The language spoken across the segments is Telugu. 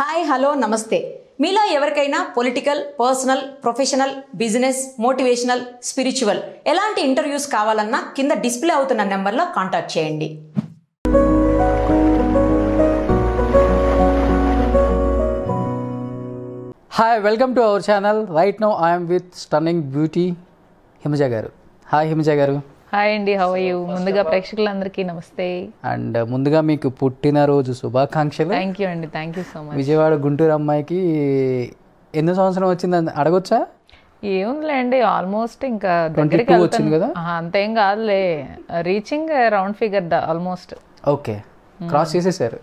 హాయ్ హలో నమస్తే మీలో ఎవరికైనా political personal professional business motivational spiritual ఎలాంటి ఇంటర్వ్యూస్ కావాలన్నా కింద డిస్ప్లే అవుతున్న నెంబర్లో కాంటాక్ట్ చేయండి hi welcome to our channel right now I'm with stunning beauty Himaja గారు హాయ్ హిమజ గారు హాయ్ అండి హౌ యు ముందుగా ప్రేక్షకులందరికీ నమస్తే అండ్ uh, ముందుగా మీకు పుట్టినరోజు శుభాకాంక్షలు థ్యాంక్ యూ అండి thank you so much Vijayawada Guntur అమ్మాయికి ఎన్ని సంవత్సరం వచ్చింది అడగొచ్చా ఏముందిలేండి ఆల్మోస్ట్ ఇంకా దగ్గరికి వచ్చింది కదా అంతేం కాదులే reaching round figure almost okay cross hmm. చేసేసారు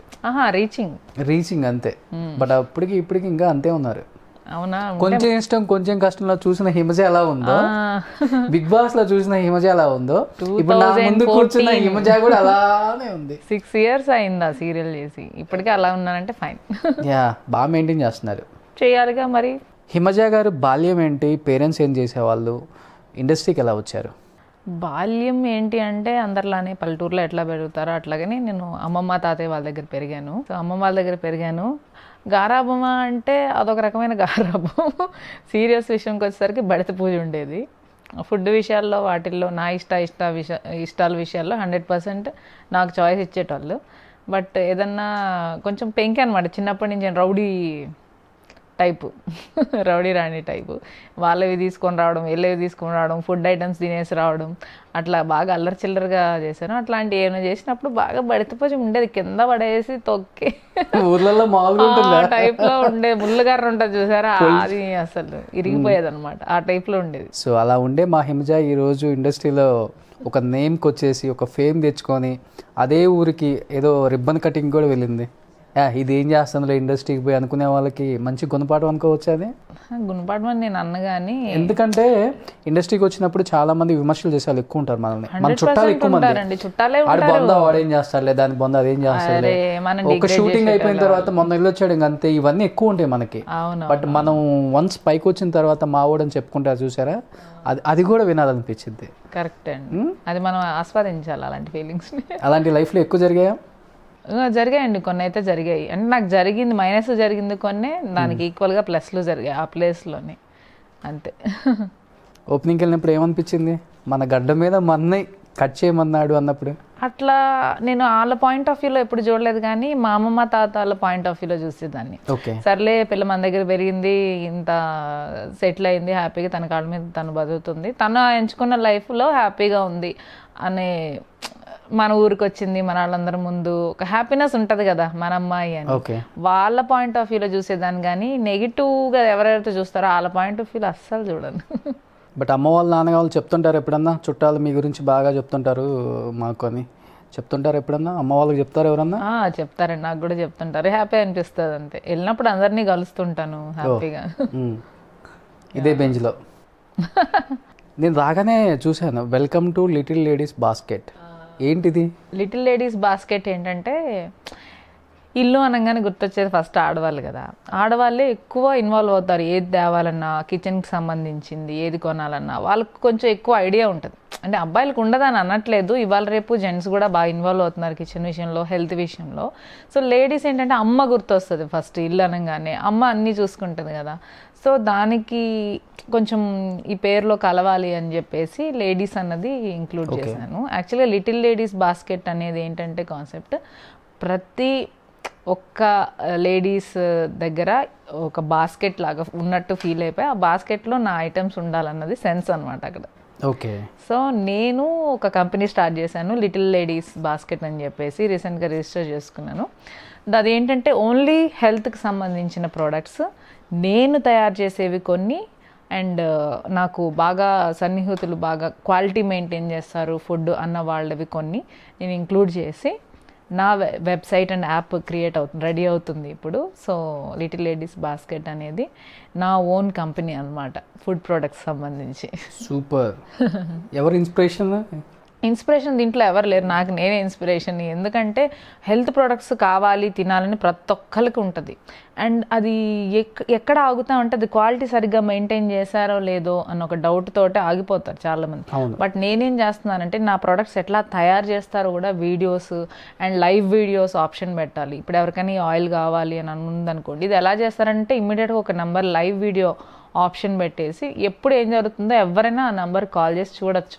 రీచింగ్ రీచింగ్ అంతే బట్ hmm. అప్పటికి ఇప్పటికి ఇంకా అంతే ఉన్నారు అవునా కొంచెం ఇష్టం కొంచెం కష్టంలో చూసిన హిమజ ఎలా ఉందో బిగ్ బాస్ లో చూసిన హిమజ ఎలా ఉందో ఇప్పుడు ముందు కూర్చున్న హిమజ కూడా అలానే ఉంది సిక్స్ ఇయర్స్ అయిందా సీరియల్ చేసి ఇప్పటికే అలా ఉన్నానంటే ఫైన్ యా బాగా మెయింటైన్ చేస్తున్నారు చేయాలిగా మరి హిమజ గారు బాల్యం ఏంటి పేరెంట్స్ ఏం చేసేవాళ్ళు ఇండస్ట్రీకి ఎలా వచ్చారు బాల్యం ఏంటి అంటే అందరిలానే పల్లెటూరులో ఎట్లా పెరుగుతారో అట్లాగనే నేను అమ్మమ్మ తాతయ్య వాళ్ళ దగ్గర పెరిగాను సో అమ్మమ్మ వాళ్ళ దగ్గర పెరిగాను గారాభమా అంటే అదొక రకమైన గారాభం సీరియస్ విషయంకి వచ్చేసరికి బడిత పూజ ఉండేది ఫుడ్ విషయాల్లో వాటిల్లో నా ఇష్ట ఇష్ట విష ఇష్టాల విషయాల్లో హండ్రెడ్ పర్సెంట్ నాకు చాయిస్ ఇచ్చేటోళ్ళు బట్ ఏదన్నా కొంచెం పెంకి అనమాట చిన్నప్పటి నుంచి రౌడీ టైపు రౌడీ రాణి టైపు వాళ్ళవి తీసుకొని రావడం వీళ్ళవి తీసుకొని రావడం ఫుడ్ ఐటమ్స్ తినేసి రావడం అట్లా బాగా అల్లరి చిల్లరగా చేశాను అట్లాంటి ఏమైనా చేసినప్పుడు బాగా బడితపోయి ఉండేది కింద పడేసి తొక్కి ఊర్లలో టైప్ లో ఉండే ముళ్ళుగారు ఉంటుంది చూసారా అది అసలు ఇరిగిపోయేది అనమాట ఆ టైప్ లో ఉండేది సో అలా ఉండే మా హిమజ ఈ రోజు ఇండస్ట్రీలో ఒక నేమ్కి వచ్చేసి ఒక ఫేమ్ తెచ్చుకొని అదే ఊరికి ఏదో రిబ్బన్ కటింగ్ కూడా వెళ్ళింది ఇది ఏం చేస్తుందిలే ఇండస్ట్రీకి పోయి అనుకునే వాళ్ళకి మంచి గుణపాఠం అనుకోవచ్చు అది గుణపాఠం అని నేను అన్నగాని ఎందుకంటే ఇండస్ట్రీకి వచ్చినప్పుడు చాలా మంది విమర్శలు చేసే వాళ్ళు ఎక్కువ ఉంటారు మనల్ని మన చుట్టాలు ఎక్కువ మంది చుట్టాలే ఆడు బొంద వాడేం చేస్తారులే దాని బొంద అదేం చేస్తారులే ఒక షూటింగ్ అయిపోయిన తర్వాత మొన్న ఇల్లు వచ్చాడు అంతే ఇవన్నీ ఎక్కువ ఉంటాయి మనకి బట్ మనం వన్స్ పైకి వచ్చిన తర్వాత మా వాడని చెప్పుకుంటారు చూసారా అది అది కూడా వినాలనిపించింది కరెక్ట్ అండి అది మనం ఆస్వాదించాలి అలాంటి ఫీలింగ్స్ అలాంటి లైఫ్లో ఎక్కువ జరిగాయా జరిగాయండి కొన్ని అయితే జరిగాయి అంటే నాకు జరిగింది మైనస్ జరిగింది కొన్ని దానికి ఈక్వల్గా ప్లస్లు జరిగాయి ఆ ప్లేస్లోని అంతే ఓపెనింగ్కి వెళ్ళినప్పుడు ఏమనిపించింది మన గడ్డ మీద మన్నై కట్ చేయమన్నాడు అన్నప్పుడు అట్లా నేను వాళ్ళ పాయింట్ ఆఫ్ వ్యూలో ఎప్పుడు చూడలేదు కానీ మా అమ్మమ్మ వాళ్ళ పాయింట్ ఆఫ్ వ్యూలో చూసేదాన్ని సర్లే పిల్ల మన దగ్గర పెరిగింది ఇంత సెటిల్ అయింది హ్యాపీగా తన కాళ్ళ మీద తను బతుకుతుంది తను ఎంచుకున్న లైఫ్లో హ్యాపీగా ఉంది అనే మన ఊరికి వచ్చింది మన వాళ్ళందరి ముందు ఒక హ్యాపీనెస్ ఉంటుంది కదా మన అమ్మాయి అని వాళ్ళ పాయింట్ ఆఫ్ వ్యూలో చూసేదాన్ని కానీ నెగిటివ్గా ఎవరైతే చూస్తారో వాళ్ళ పాయింట్ ఆఫ్ వ్యూలో అస్సలు చూడను బట్ అమ్మ వాళ్ళు నాన్న వాళ్ళు చెప్తుంటారు ఎప్పుడన్నా చుట్టాలు మీ గురించి బాగా చెప్తుంటారు మాకు అని చెప్తుంటారు ఎప్పుడన్నా అమ్మ వాళ్ళకి చెప్తారు ఎవరన్నా చెప్తారండి నాకు కూడా చెప్తుంటారు హ్యాపీ అనిపిస్తుంది అంతే వెళ్ళినప్పుడు అందరినీ కలుస్తుంటాను హ్యాపీగా ఇదే బెంచ్లో నేను రాగానే చూశాను welcome to little ladies basket ఏంటిది లిటిల్ లేడీస్ బాస్కెట్ ఏంటంటే ఇల్లు అనగానే గుర్తొచ్చేది ఫస్ట్ ఆడవాళ్ళు కదా ఆడవాళ్ళే ఎక్కువ ఇన్వాల్వ్ అవుతారు ఏది తేవాలన్నా కిచెన్కి సంబంధించింది ఏది కొనాలన్నా వాళ్ళకి కొంచెం ఎక్కువ ఐడియా ఉంటుంది అంటే అబ్బాయిలకు ఉండదని అనట్లేదు ఇవాళ రేపు జెంట్స్ కూడా బాగా ఇన్వాల్వ్ అవుతున్నారు కిచెన్ విషయంలో హెల్త్ విషయంలో సో లేడీస్ ఏంటంటే అమ్మ గుర్తొస్తుంది ఫస్ట్ ఇల్లు అనగానే అమ్మ అన్నీ చూసుకుంటుంది కదా సో దానికి కొంచెం ఈ పేరులో కలవాలి అని చెప్పేసి లేడీస్ అన్నది ఇంక్లూడ్ చేశాను యాక్చువల్గా లిటిల్ లేడీస్ బాస్కెట్ అనేది ఏంటంటే కాన్సెప్ట్ ప్రతి ఒక్క లేడీస్ దగ్గర ఒక బాస్కెట్ లాగా ఉన్నట్టు ఫీల్ అయిపోయి ఆ బాస్కెట్లో నా ఐటమ్స్ ఉండాలన్నది సెన్స్ అనమాట అక్కడ ఓకే సో నేను ఒక కంపెనీ స్టార్ట్ చేశాను లిటిల్ లేడీస్ బాస్కెట్ అని చెప్పేసి రీసెంట్గా రిజిస్టర్ చేసుకున్నాను అది ఏంటంటే ఓన్లీ హెల్త్కి సంబంధించిన ప్రోడక్ట్స్ నేను తయారు చేసేవి కొన్ని అండ్ uh, నాకు బాగా సన్నిహితులు బాగా క్వాలిటీ మెయింటైన్ చేస్తారు ఫుడ్ అన్న వాళ్ళవి కొన్ని నేను ఇంక్లూడ్ చేసి నా వెబ్సైట్ అండ్ యాప్ క్రియేట్ అవుతుంది రెడీ అవుతుంది ఇప్పుడు సో లిటిల్ లేడీస్ బాస్కెట్ అనేది నా ఓన్ కంపెనీ అనమాట ఫుడ్ ప్రోడక్ట్స్ సంబంధించి సూపర్ ఎవరు ఇన్స్పిరేషన్ ఇన్స్పిరేషన్ దీంట్లో ఎవరు లేరు నాకు నేనే ఇన్స్పిరేషన్ ఎందుకంటే హెల్త్ ప్రొడక్ట్స్ కావాలి తినాలని ప్రతి ఒక్కరికి ఉంటుంది అండ్ అది ఎక్కడ ఆగుతా అంటే అది క్వాలిటీ సరిగ్గా మెయింటైన్ చేశారో లేదో అన్న ఒక డౌట్ తోటే ఆగిపోతారు చాలామంది బట్ నేనేం చేస్తున్నానంటే నా ప్రొడక్ట్స్ ఎట్లా తయారు చేస్తారో కూడా videos and live videos option పెట్టాలి ఇప్పుడు ఎవరికైనా ఆయిల్ కావాలి అని ఉందనుకోండి ఇది ఎలా చేస్తారంటే ఇమ్మీడియట్గా ఒక నెంబర్ లైవ్ వీడియో ఆప్షన్ పెట్టేసి ఎప్పుడు ఏం జరుగుతుందో ఎవరైనా ఆ నెంబర్ కాల్ చేసి చూడొచ్చు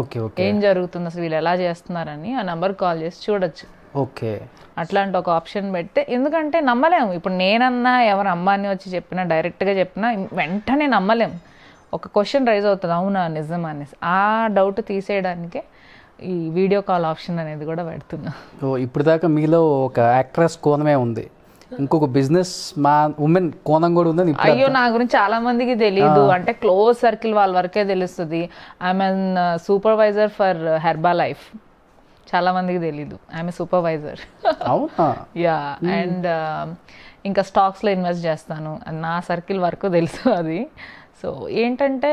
ఓకే ఓకే ఏం జరుగుతుంది అసలు వీళ్ళు ఎలా చేస్తున్నారని ఆ నెంబర్ కాల్ చేసి చూడొచ్చు ఓకే అట్లాంటి ఒక ఆప్షన్ పెడితే ఎందుకంటే నమ్మలేము ఇప్పుడు నేనన్నా ఎవరు అమ్మాని వచ్చి చెప్పినా డైరెక్ట్గా చెప్పినా వెంటనే నమ్మలేము ఒక క్వశ్చన్ రైజ్ అవుతుంది అవునా నిజం అనేసి ఆ డౌట్ తీసేయడానికే ఈ వీడియో కాల్ ఆప్షన్ అనేది కూడా పెడుతున్నా ఇప్పుడు దాకా మీలో ఒక యాక్ట్రెస్ కోణమే ఉంది ఇంకొక బిజినెస్ మ్యాన్ ఉమెన్ కోణం కూడా ఉందని అయ్యో నా గురించి చాలా మందికి తెలియదు అంటే క్లోజ్ సర్కిల్ వాళ్ళ వరకే తెలుస్తుంది I'm supervisor for Herbalife చాలా మందికి తెలియదు ఐఎమ్ సూపర్వైజర్ యా అండ్ ఇంకా స్టాక్స్లో ఇన్వెస్ట్ చేస్తాను నా సర్కిల్ వరకు తెలుసు అది సో ఏంటంటే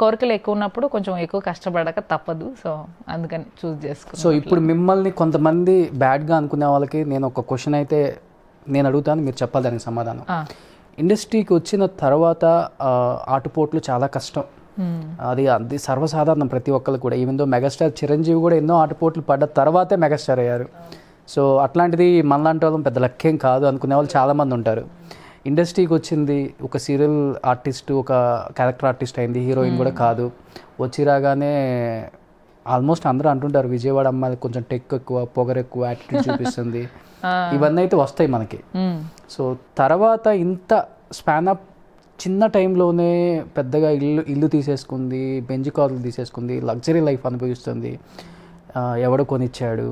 కోరికలు ఎక్కువ ఉన్నప్పుడు కొంచెం ఎక్కువ కష్టపడక తప్పదు సో అందుకని చూస్ చేసుకో సో ఇప్పుడు మిమ్మల్ని కొంతమంది బ్యాడ్గా అనుకునే వాళ్ళకి నేను ఒక క్వశ్చన్ అయితే నేను అడుగుతాను మీరు చెప్పాలి దానికి సమాధానం ఇండస్ట్రీకి వచ్చిన తర్వాత ఆటుపోట్లు చాలా కష్టం అది అది సర్వసాధారణం ప్రతి ఒక్కరు కూడా ఈవెందో మెగాస్టార్ చిరంజీవి కూడా ఎన్నో ఆటపోట్లు పడ్డ తర్వాతే మెగాస్టార్ అయ్యారు సో అట్లాంటిది మనలాంటి వాళ్ళం పెద్ద లక్ష్యం కాదు అనుకునే వాళ్ళు చాలామంది ఉంటారు ఇండస్ట్రీకి వచ్చింది ఒక సీరియల్ ఆర్టిస్ట్ ఒక క్యారెక్టర్ ఆర్టిస్ట్ అయింది హీరోయిన్ కూడా కాదు వచ్చి రాగానే ఆల్మోస్ట్ అందరూ అంటుంటారు విజయవాడ అమ్మాయి కొంచెం టెక్ ఎక్కువ పొగర్ ఎక్కువ యాటిట్యూడ్ చూపిస్తుంది ఇవన్నీ అయితే వస్తాయి మనకి సో తర్వాత ఇంత స్పాన్ అప్ చిన్న టైంలోనే పెద్దగా ఇల్లు ఇల్లు తీసేసుకుంది బెంజ్ కార్లు తీసేసుకుంది లగ్జరీ లైఫ్ అనుభవిస్తుంది ఎవడు కొనిచ్చాడు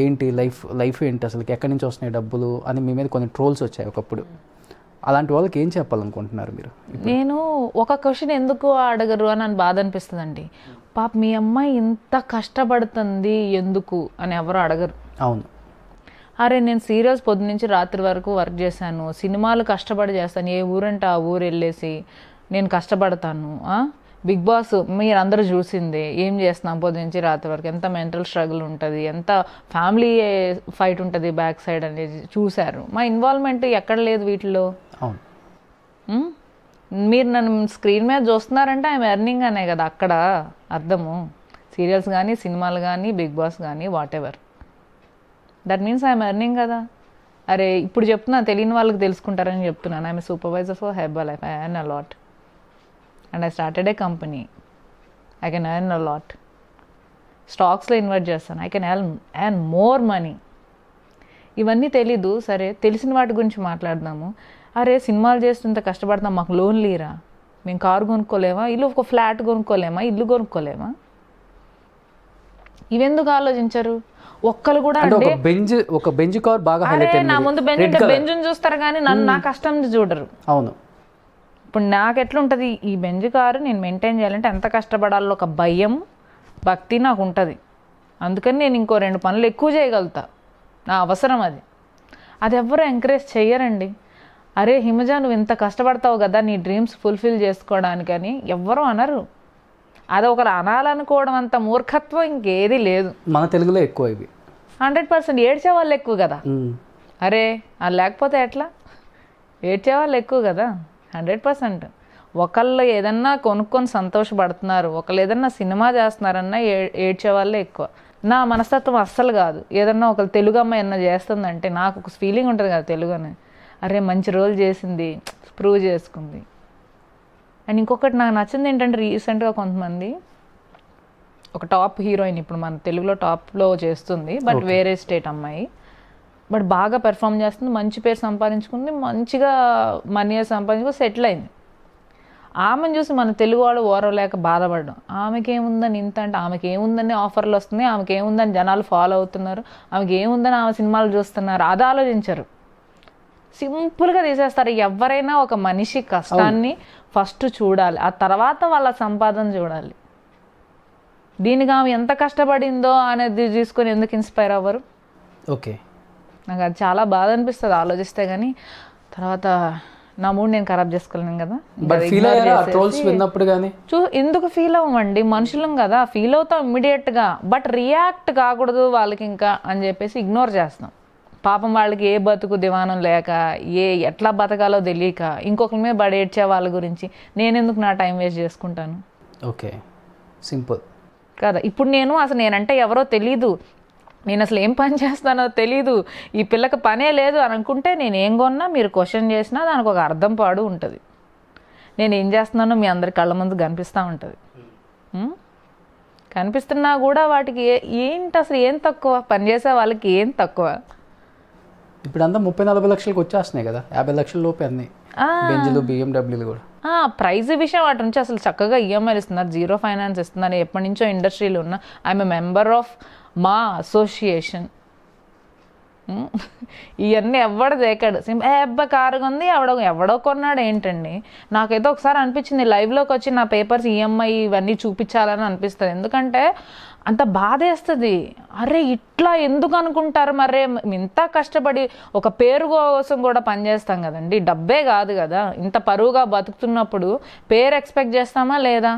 ఏంటి లైఫ్ లైఫ్ ఏంటి అసలు ఎక్కడి నుంచి వస్తున్నాయి డబ్బులు అని మీ మీద కొన్ని ట్రోల్స్ వచ్చాయి ఒకప్పుడు అలాంటి వాళ్ళకి ఏం చెప్పాలనుకుంటున్నారు మీరు నేను ఒక క్వశ్చన్ ఎందుకు అడగరు అని నాకు బాధ అండి పాప మీ అమ్మాయి ఇంత కష్టపడుతుంది ఎందుకు అని ఎవరు అడగరు అవును అరే నేను సీరియల్స్ పొద్దు నుంచి రాత్రి వరకు వర్క్ చేశాను సినిమాలు కష్టపడి చేస్తాను ఏ ఊరంటే ఆ ఊరు వెళ్ళేసి నేను కష్టపడతాను బిగ్ బాస్ మీరందరూ చూసింది ఏం చేస్తున్నాం పొద్దు నుంచి రాత్రి వరకు ఎంత మెంటల్ స్ట్రగుల్ ఉంటుంది ఎంత ఫ్యామిలీ ఫైట్ ఉంటుంది బ్యాక్ సైడ్ అనేది చూశారు మా ఇన్వాల్వ్మెంట్ ఎక్కడ లేదు వీటిలో అవును మీరు నన్ను స్క్రీన్ మీద చూస్తున్నారంటే ఆయన ఎర్నింగ్ అనే కదా అక్కడ అర్థము సీరియల్స్ కానీ సినిమాలు కానీ బిగ్ బాస్ కానీ whatever that means I'm earning కదా అరే ఇప్పుడు చెప్తున్నా తెలియని వాళ్ళకి తెలుసుకుంటారని చెప్తున్నాను I'm supervisor for Herbalife I earn a lot lot and I started a company I can earn a lot lot స్టాక్స్లో ఇన్వెస్ట్ చేస్తాను I can earn earn more money ఇవన్నీ తెలీదు సరే తెలిసిన వాటి గురించి మాట్లాడదాము అరే సినిమాలు చేస్తుంత కష్టపడతాం మాకు లోన్ లేరా మేము కారు కొనుక్కోలేమా ఇల్లు ఒక ఫ్లాట్ కొనుక్కోలేమా ఇల్లు కొనుక్కోలేమా ఇవెందుకు ఆలోచించారు ఒక్కరు కూడా బెంజ్ ఒక బెంజ్ కార్ బాగా నా ముందు బెంజ్ అంటే బెంజ్ చూస్తారు కానీ నన్ను hmm. నా కష్టం చూడరు అవును ఇప్పుడు నాకు ఎట్లుంటుంది ఈ బెంజ్ కారు నేను మెయింటైన్ చేయాలంటే ఎంత కష్టపడాలో ఒక భయం భక్తి నాకు ఉంటుంది అందుకని నేను ఇంకో రెండు పనులు ఎక్కువ చేయగలుగుతా నా అవసరం అది అది ఎవరు ఎంకరేజ్ చేయరండి అరే హిమజ నువ్వు ఇంత కష్టపడతావు కదా నీ డ్రీమ్స్ ఫుల్ఫిల్ చేసుకోవడానికని ఎవ్వరూ అనరు అది ఒకరు అనాలనుకోవడం అంత మూర్ఖత్వం ఇంకేది లేదు మన తెలుగులో ఎక్కువ ఇవి హండ్రెడ్ పర్సెంట్ ఏడ్చే వాళ్ళు ఎక్కువ కదా అరే అది లేకపోతే ఎట్లా ఏడ్చే వాళ్ళు ఎక్కువ కదా హండ్రెడ్ పర్సెంట్ ఒకళ్ళు ఏదన్నా కొనుక్కొని సంతోషపడుతున్నారు ఒకళ్ళు ఏదన్నా సినిమా చేస్తున్నారన్నా ఏ ఏడ్చే వాళ్ళే ఎక్కువ నా మనస్తత్వం అస్సలు కాదు ఏదన్నా ఒకళ్ళు తెలుగు అమ్మ ఏమన్నా చేస్తుందంటే నాకు ఒక ఫీలింగ్ ఉంటుంది కదా తెలుగు అని అరే మంచి రోల్ చేసింది ప్రూవ్ చేసుకుంది అండ్ ఇంకొకటి నాకు నచ్చింది ఏంటంటే రీసెంట్గా కొంతమంది ఒక టాప్ హీరోయిన్ ఇప్పుడు మన తెలుగులో టాప్లో చేస్తుంది బట్ వేరే స్టేట్ అమ్మాయి బట్ బాగా పెర్ఫామ్ చేస్తుంది మంచి పేరు సంపాదించుకుంది మంచిగా మనీ సంపాదించుకుని సెటిల్ అయింది ఆమెను చూసి మన తెలుగు వాళ్ళు ఓరవలేక బాధపడడం ఏముందని ఇంత అంటే ఆమెకి ఏముందని ఆఫర్లు వస్తున్నాయి ఆమెకి ఏముందని జనాలు ఫాలో అవుతున్నారు ఆమెకి ఏముందని ఆమె సినిమాలు చూస్తున్నారు అది ఆలోచించరు సింపుల్గా తీసేస్తారు ఎవరైనా ఒక మనిషి కష్టాన్ని ఫస్ట్ చూడాలి ఆ తర్వాత వాళ్ళ సంపాదన చూడాలి దీనికి ఆమె ఎంత కష్టపడిందో అనేది తీసుకొని ఎందుకు ఇన్స్పైర్ అవ్వరు ఓకే నాకు అది చాలా బాధ అనిపిస్తుంది ఆలోచిస్తే కానీ తర్వాత నా మూడు నేను ఖరాబ్ చేసుకోలేను కదా చూ ఎందుకు ఫీల్ అవ్వమండి మనుషులం కదా ఫీల్ అవుతాం ఇమ్మీడియట్గా బట్ రియాక్ట్ కాకూడదు వాళ్ళకి ఇంకా అని చెప్పేసి ఇగ్నోర్ చేస్తాం పాపం వాళ్ళకి ఏ బతుకు దివానం లేక ఏ ఎట్లా బతకాలో తెలియక ఇంకొకరి మీద ఏడ్చే వాళ్ళ గురించి నేను ఎందుకు నా టైం వేస్ట్ చేసుకుంటాను ఓకే సింపుల్ కదా ఇప్పుడు నేను అసలు నేనంటే ఎవరో తెలీదు నేను అసలు ఏం పని చేస్తానో తెలీదు ఈ పిల్లకి పనే లేదు అని అనుకుంటే నేను ఏం కొన్నా మీరు క్వశ్చన్ చేసినా దానికి ఒక అర్థం పాడు ఉంటుంది నేను ఏం చేస్తున్నానో మీ అందరి కళ్ళ ముందు కనిపిస్తూ ఉంటుంది కనిపిస్తున్నా కూడా వాటికి ఏంటి అసలు ఏం తక్కువ పనిచేసే వాళ్ళకి ఏం తక్కువ ఇప్పుడు అంతా ముప్పై నలభై లక్షలకు వచ్చేస్తున్నాయి కదా యాభై లక్షల లోపే అన్ని బెంజ్లు బిఎండబ్ల్యూలు కూడా ప్రైజ్ విషయం వాటి నుంచి అసలు చక్కగా ఈఎంఐలు e ఇస్తున్నారు జీరో ఫైనాన్స్ ఇస్తున్నారు ఎప్పటి నుంచో ఇండస్ట్రీలు ఉన్న I'm member of MAA association ఇవన్నీ ఎవడ దేకాడు సిమ్ ఎబ్బ కారుగా ఉంది ఆవిడ ఎవడో కొన్నాడు ఏంటండి నాకైతే ఒకసారి అనిపించింది లైవ్లోకి వచ్చి నా పేపర్స్ ఈఎంఐ e ఇవన్నీ చూపించాలని అనిపిస్తుంది ఎందుకంటే అంత బాధేస్తుంది అరే ఇట్లా ఎందుకు అనుకుంటారు మరే ఇంత కష్టపడి ఒక పేరు కోసం కూడా పనిచేస్తాం కదండి డబ్బే కాదు కదా ఇంత పరువుగా బతుకుతున్నప్పుడు పేరు ఎక్స్పెక్ట్ చేస్తామా లేదా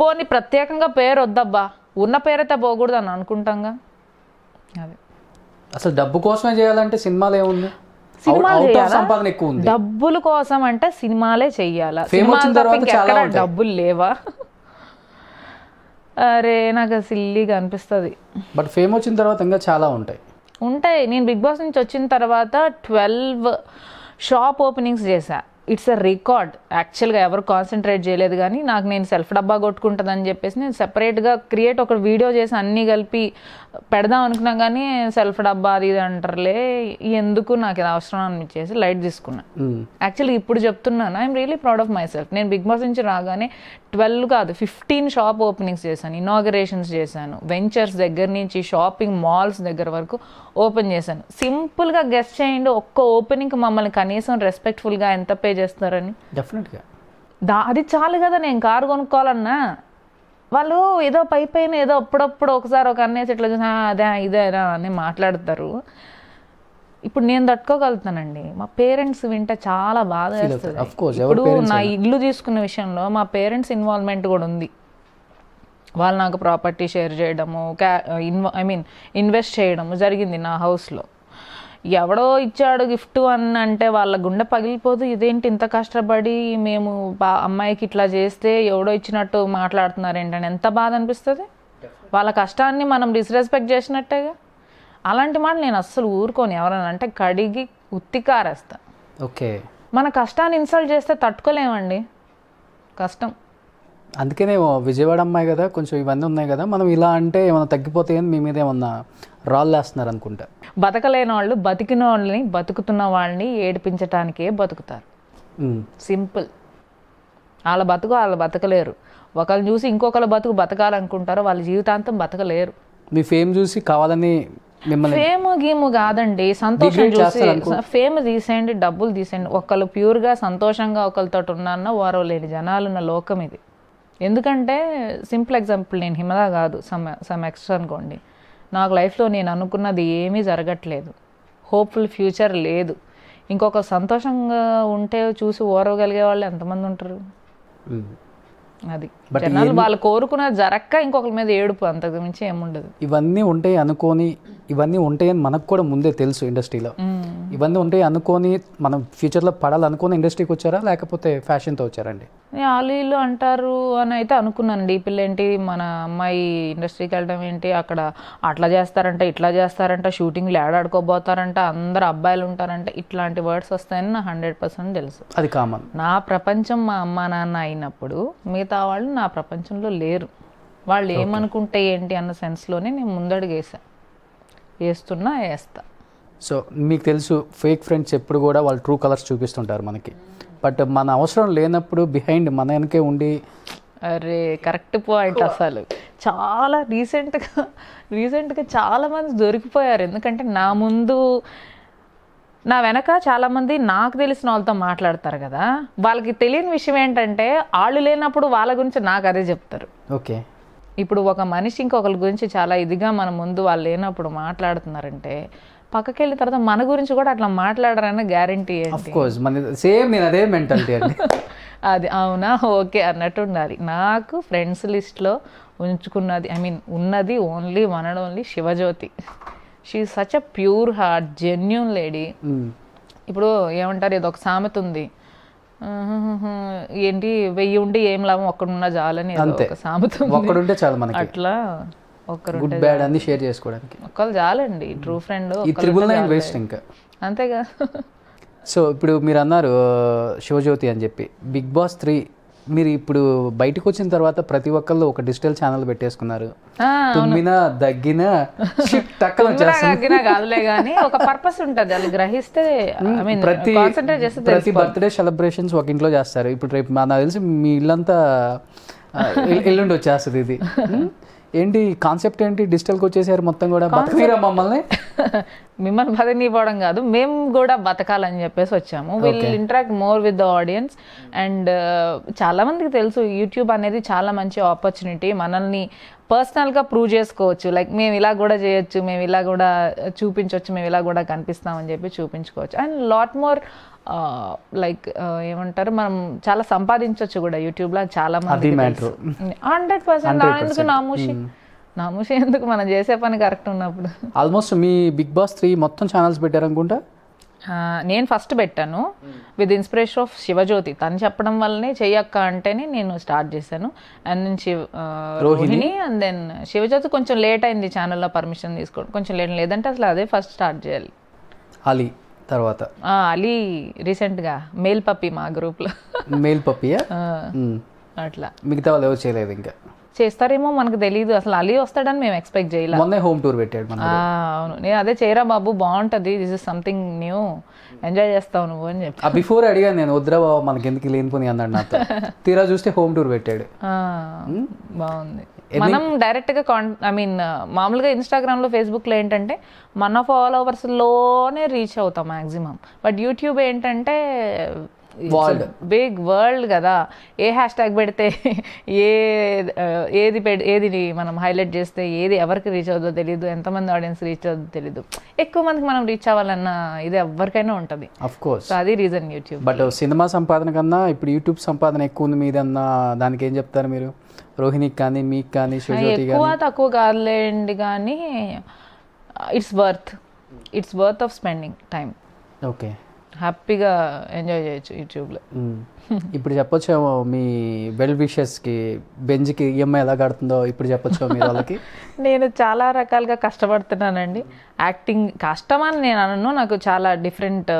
పోనీ ప్రత్యేకంగా పేరు వద్దబ్బా ఉన్న పేరైతే పోకూడదు అని అనుకుంటాంగా అదే అసలు డబ్బు కోసమే చేయాలంటే సినిమాలు ఏముంది డబ్బులు కోసం అంటే సినిమాలే చెయ్యాలా సినిమా డబ్బులు లేవా అరే నాకు సిల్లీగా అనిపిస్తుంది బట్ ఫేమ్ వచ్చిన తర్వాత ఇంకా చాలా ఉంటాయి ఉంటాయి నేను బిగ్ బాస్ నుంచి వచ్చిన తర్వాత ట్వెల్వ్ షాప్ ఓపెనింగ్స్ చేశా ఇట్స్ అ రికార్డ్ యాక్చువల్గా ఎవరు కాన్సన్ట్రేట్ చేయలేదు కానీ నాకు నేను సెల్ఫ్ డబ్బా కొట్టుకుంటుందని చెప్పేసి నేను సెపరేట్గా క్రియేట్ ఒక వీడియో చేసి అన్నీ కలిపి పెడదాం అనుకున్నా కానీ సెల్ఫ్ డబ్బా అది ఇది అంటారులే ఎందుకు నాకు ఇది అవసరం అనిపించేసి లైట్ తీసుకున్నాను యాక్చువల్గా ఇప్పుడు చెప్తున్నాను I'm really proud of myself నేను బిగ్ బాస్ నుంచి రాగానే ట్వెల్వ్ కాదు ఫిఫ్టీన్ షాప్ ఓపెనింగ్స్ చేశాను ఇనాగరేషన్స్ చేశాను వెంచర్స్ దగ్గర నుంచి షాపింగ్ మాల్స్ దగ్గర వరకు ఓపెన్ చేశాను సింపుల్గా గెస్ట్ చేయండి ఒక్క ఓపెనింగ్ మమ్మల్ని కనీసం రెస్పెక్ట్ఫుల్గా ఎంత పే చేస్తారని డెఫినెట్గా దా అది చాలు కదా నేను కారు కొనుక్కోవాలన్నా వాళ్ళు ఏదో పై పైన ఏదో అప్పుడప్పుడు ఒకసారి ఒక అన్నేసి ఇట్లా చూసా అదే ఇదేనా అని మాట్లాడతారు ఇప్పుడు నేను తట్టుకోగలుగుతానండి మా పేరెంట్స్ వింటే చాలా బాధ వేస్తుంది ఇప్పుడు నా ఇల్లు తీసుకున్న విషయంలో మా పేరెంట్స్ ఇన్వాల్వ్మెంట్ కూడా ఉంది వాళ్ళు నాకు ప్రాపర్టీ షేర్ చేయడము క్యా ఐ మీన్ ఇన్వెస్ట్ చేయడము జరిగింది నా హౌస్లో ఎవడో ఇచ్చాడు గిఫ్ట్ అని అంటే వాళ్ళ గుండె పగిలిపోదు ఇదేంటి ఇంత కష్టపడి మేము అమ్మాయికి ఇట్లా చేస్తే ఎవడో ఇచ్చినట్టు మాట్లాడుతున్నారు ఏంటని ఎంత బాధ అనిపిస్తుంది వాళ్ళ కష్టాన్ని మనం డిస్రెస్పెక్ట్ చేసినట్టేగా అలాంటి మాట నేను అస్సలు ఊరుకోను ఎవరైనా అంటే కడిగి ఉత్తికారేస్తా ఓకే మన కష్టాన్ని ఇన్సల్ట్ చేస్తే తట్టుకోలేమండి కష్టం అందుకనే విజయవాడ అమ్మాయి కదా కొంచెం ఇవన్నీ ఉన్నాయి కదా మనం ఇలా అంటే ఏమైనా తగ్గిపోతాయని మీ మీద ఏమన్నా రాళ్ళు వేస్తున్నారు అనుకుంటా బతకలేని వాళ్ళు బతికిన వాళ్ళని బతుకుతున్న వాళ్ళని ఏడిపించటానికే బతుకుతారు సింపుల్ వాళ్ళ బతుకు వాళ్ళు బతకలేరు ఒకళ్ళని చూసి ఇంకొకళ్ళ బతుకు బతకాలనుకుంటారు వాళ్ళ జీవితాంతం బతకలేరు మీ ఫేమ్ చూసి కావాలని ఫేమ్ గీము కాదండి సంతోషం చూసి ఫేమ్ తీసేయండి డబ్బులు తీసేయండి ఒకళ్ళు ప్యూర్గా సంతోషంగా ఒకరితో ఉన్నా వారో లేని జనాలున్న లోకం ఇది ఎందుకంటే సింపుల్ ఎగ్జాంపుల్ నేను హిమదా కాదు సమ్ సమ్ ఎక్స్ట్రా అనుకోండి నాకు లైఫ్లో నేను అనుకున్నది ఏమీ జరగట్లేదు హోప్ఫుల్ ఫ్యూచర్ లేదు ఇంకొక సంతోషంగా ఉంటే చూసి ఓరవగలిగే వాళ్ళు ఎంతమంది ఉంటారు అది జనాలు వాళ్ళు కోరుకున్న జరక్క ఇంకొకరి మీద ఏడుపు అంతకు మించి ఏముండదు ఇవన్నీ ఉంటాయి అనుకోని ఇవన్నీ ఉంటాయని మనకు కూడా ముందే తెలుసు ఇండస్ట్రీలో ఇవన్నీ ఉంటాయి అనుకోని మనం ఫ్యూచర్లో పడాలనుకుని ఇండస్ట్రీకి వచ్చారా లేకపోతే ఫ్యాషన్తో వచ్చారండి ఆలీలు అంటారు అని అయితే అనుకున్నాను ఈ పిల్ల ఏంటి మన అమ్మాయి ఇండస్ట్రీకి వెళ్ళడం ఏంటి అక్కడ అట్లా చేస్తారంట ఇట్లా చేస్తారంట షూటింగ్లు ఏడాడుకోబోతారంట అందరు అబ్బాయిలు ఉంటారంట ఇట్లాంటి వర్డ్స్ వస్తాయని నా హండ్రెడ్ పర్సెంట్ తెలుసు అది కామన్ నా ప్రపంచం మా అమ్మ నాన్న అయినప్పుడు మిగతా వాళ్ళు నా ప్రపంచంలో లేరు వాళ్ళు ఏమనుకుంటే ఏంటి అన్న సెన్స్లోనే నేను ముందడుగేసా వేస్తున్నా వేస్తా సో మీకు తెలుసు ఫేక్ ఫ్రెండ్స్ ఎప్పుడు కూడా వాళ్ళు ట్రూ కలర్స్ చూపిస్తుంటారు మనకి బట్ మన అవసరం లేనప్పుడు బిహైండ్ మన వెనకే ఉండి అరే కరెక్ట్ పాయింట్ అసలు చాలా రీసెంట్గా రీసెంట్గా చాలామంది దొరికిపోయారు ఎందుకంటే నా ముందు నా వెనక చాలామంది నాకు తెలిసిన వాళ్ళతో మాట్లాడతారు కదా వాళ్ళకి తెలియని విషయం ఏంటంటే వాళ్ళు లేనప్పుడు వాళ్ళ గురించి నాకు అదే చెప్తారు ఓకే ఇప్పుడు ఒక మనిషి ఇంకొకరి గురించి చాలా ఇదిగా మన ముందు వాళ్ళు లేనప్పుడు మాట్లాడుతున్నారంటే పక్కకి వెళ్ళిన తర్వాత మన గురించి కూడా అట్లా మాట్లాడారని గ్యారంటీ ఏంటి సేమ్ అదే మెంటాలిటీ అది అవునా ఓకే అన్నట్టు ఉండాలి నాకు ఫ్రెండ్స్ లిస్ట్లో ఉంచుకున్నది ఐ మీన్ ఉన్నది only one and only Shivajyothi she such a pure heart genuine lady ఇప్పుడు ఏమంటారు ఇది ఒక సామెత ఉంది ఏంటి వెయ్యి ఉండి ఏం లాభం ఒక్కడున్నా చాలని అంతే సామెత ఒక్కడుంటే చాలు మనకి అట్లా ఒక్కరు గుడ్ బ్యాడ్ అన్ని షేర్ చేసుకోవడానికి ఒకళ్ళు చాలండి ట్రూ ఫ్రెండ్ ఈ త్రిబుల్ నైన్ వేస్ట్ ఇంకా అంతేగా సో ఇప్పుడు మీరు అన్నారు uh, శివజ్యోతి అని చెప్పి బిగ్ బాస్ త్రీ మీరు ఇప్పుడు బయటకు వచ్చిన తర్వాత ప్రతి ఒక్కళ్ళు ఒక డిజిటల్ ఛానల్ పెట్టేసుకున్నారు తుమ్మిన దగ్గిన దగ్గిన కాదులే కానీ ఒక పర్పస్ ఉంటుంది అది గ్రహిస్తే ప్రతి ప్రతి బర్త్డే సెలబ్రేషన్స్ ఒక ఇంట్లో చేస్తారు ఇప్పుడు రేపు నాకు తెలిసి మీ ఇల్లంతా ఎల్లుండి వచ్చేస్తుంది ఇది ఏంటి కాన్సెప్ట్ ఏంటి డిజిటల్కి వచ్చేసారు మొత్తం కూడా బతకీరా మమ్మల్ని మిమ్మల్ని బతకనివ్వడం కాదు మేము కూడా బతకాలని చెప్పేసి వచ్చాము will interact more with the audience and చాలామందికి తెలుసు యూట్యూబ్ అనేది చాలా మంచి ఆపర్చునిటీ మనల్ని పర్సనల్గా ప్రూవ్ చేసుకోవచ్చు లైక్ మేము ఇలా కూడా చేయొచ్చు మేము ఇలా కూడా చూపించవచ్చు మేము ఇలా కూడా కనిపిస్తామని చెప్పి చూపించుకోవచ్చు అండ్ లాట్ మోర్ లైక్ ఏమంటారు మనం చాలా సంపాదించవచ్చు కూడా యూట్యూబ్లో చాలా మంది హండ్రెడ్ పర్సెంట్ నామూషి నామూషి ఎందుకు మనం చేసే పని కరెక్ట్ ఉన్నప్పుడు ఆల్మోస్ట్ మీ బిగ్ బాస్ త్రీ మొత్తం ఛానల్స్ పెట్టారనుకుంటా నేను ఫస్ట్ పెట్టాను విత్ ఇన్స్పిరేషన్ ఆఫ్ శివజ్యోతి తను చెప్పడం వల్లనే చెయ్యక్క అంటేనే నేను స్టార్ట్ చేశాను అండ్ నుంచి శివ రోహిణి అండ్ దెన్ శివజ్యోతి కొంచెం లేట్ అయింది ఛానల్లో పర్మిషన్ తీసుకోవడం కొంచెం లేట్ లేదంటే అసలు అదే ఫస్ట్ స్టార్ట్ చేయాలి అలీ తర్వాత అలీ రీసెంట్గా మేల్ పప్పి మా గ్రూప్లో మేల్ పప్పియా అట్లా మిగతా వాళ్ళు ఎవరు చేయలేదు ఇంకా చేస్తారేమో మనకు తెలియదు అసలు అలీ వస్తాడని మేము ఎక్స్పెక్ట్ చేయలేదు హోమ్ టూర్ పెట్టాడు అవును నేను అదే చేయరా బాబు బాగుంటుంది this is something new enjoy చేస్తావు నువ్వు అని చెప్పి బిఫోర్ అడిగాను నేను వద్దురా బాబు మనకి ఎందుకు లేనిపోయి అన్నాడు నాతో తీరా చూస్తే హోమ్ టూర్ పెట్టాడు బాగుంది మనం డైరెక్ట్ గా ఐ మీన్ మామూలుగా ఇన్స్టాగ్రామ్ లో ఫేస్బుక్ లో ఏంటంటే మన ఫాలోవర్స్ లోనే రీచ్ అవుతాం మాక్సిమం బట్ యూట్యూబ్ ఏంటంటే బిగ్ వరల్డ్ కదా ఏ హ్యాష్ ట్యాగ్ పెడితే ఏ ఏది పెడి ఏది మనం హైలైట్ చేస్తే ఏది ఎవరికి రీచ్ అవుతుందో తెలియదు ఎంతమంది ఆడియన్స్ రీచ్ అవుతుందో తెలియదు ఎక్కువ మందికి మనం రీచ్ అవ్వాలన్న ఇది ఎవరికైనా ఉంటుంది కోర్స్ అది రీజన్ యూట్యూబ్ బట్ సినిమా సంపాదన కన్నా ఇప్పుడు యూట్యూబ్ సంపాదన ఎక్కువ ఉంది మీద దానికి ఏం చెప్తారు మీరు రోహిణికి కానీ మీకు కానీ ఎక్కువ తక్కువ కాదులేండి కానీ it's worth it's worth of spending time okay హ్యాపీగా ఎంజాయ్ చేయొచ్చు యూట్యూబ్లో ఇప్పుడు చెప్పొచ్చేమో మీ వెల్ విషెస్కి బెంజ్కి ఈఎంఐ e ఎలా కడుతుందో ఇప్పుడు చెప్పొచ్చు మీ వాళ్ళకి నేను చాలా రకాలుగా కష్టపడుతున్నానండి యాక్టింగ్ కష్టం అని నేను అనను నాకు చాలా డిఫరెంట్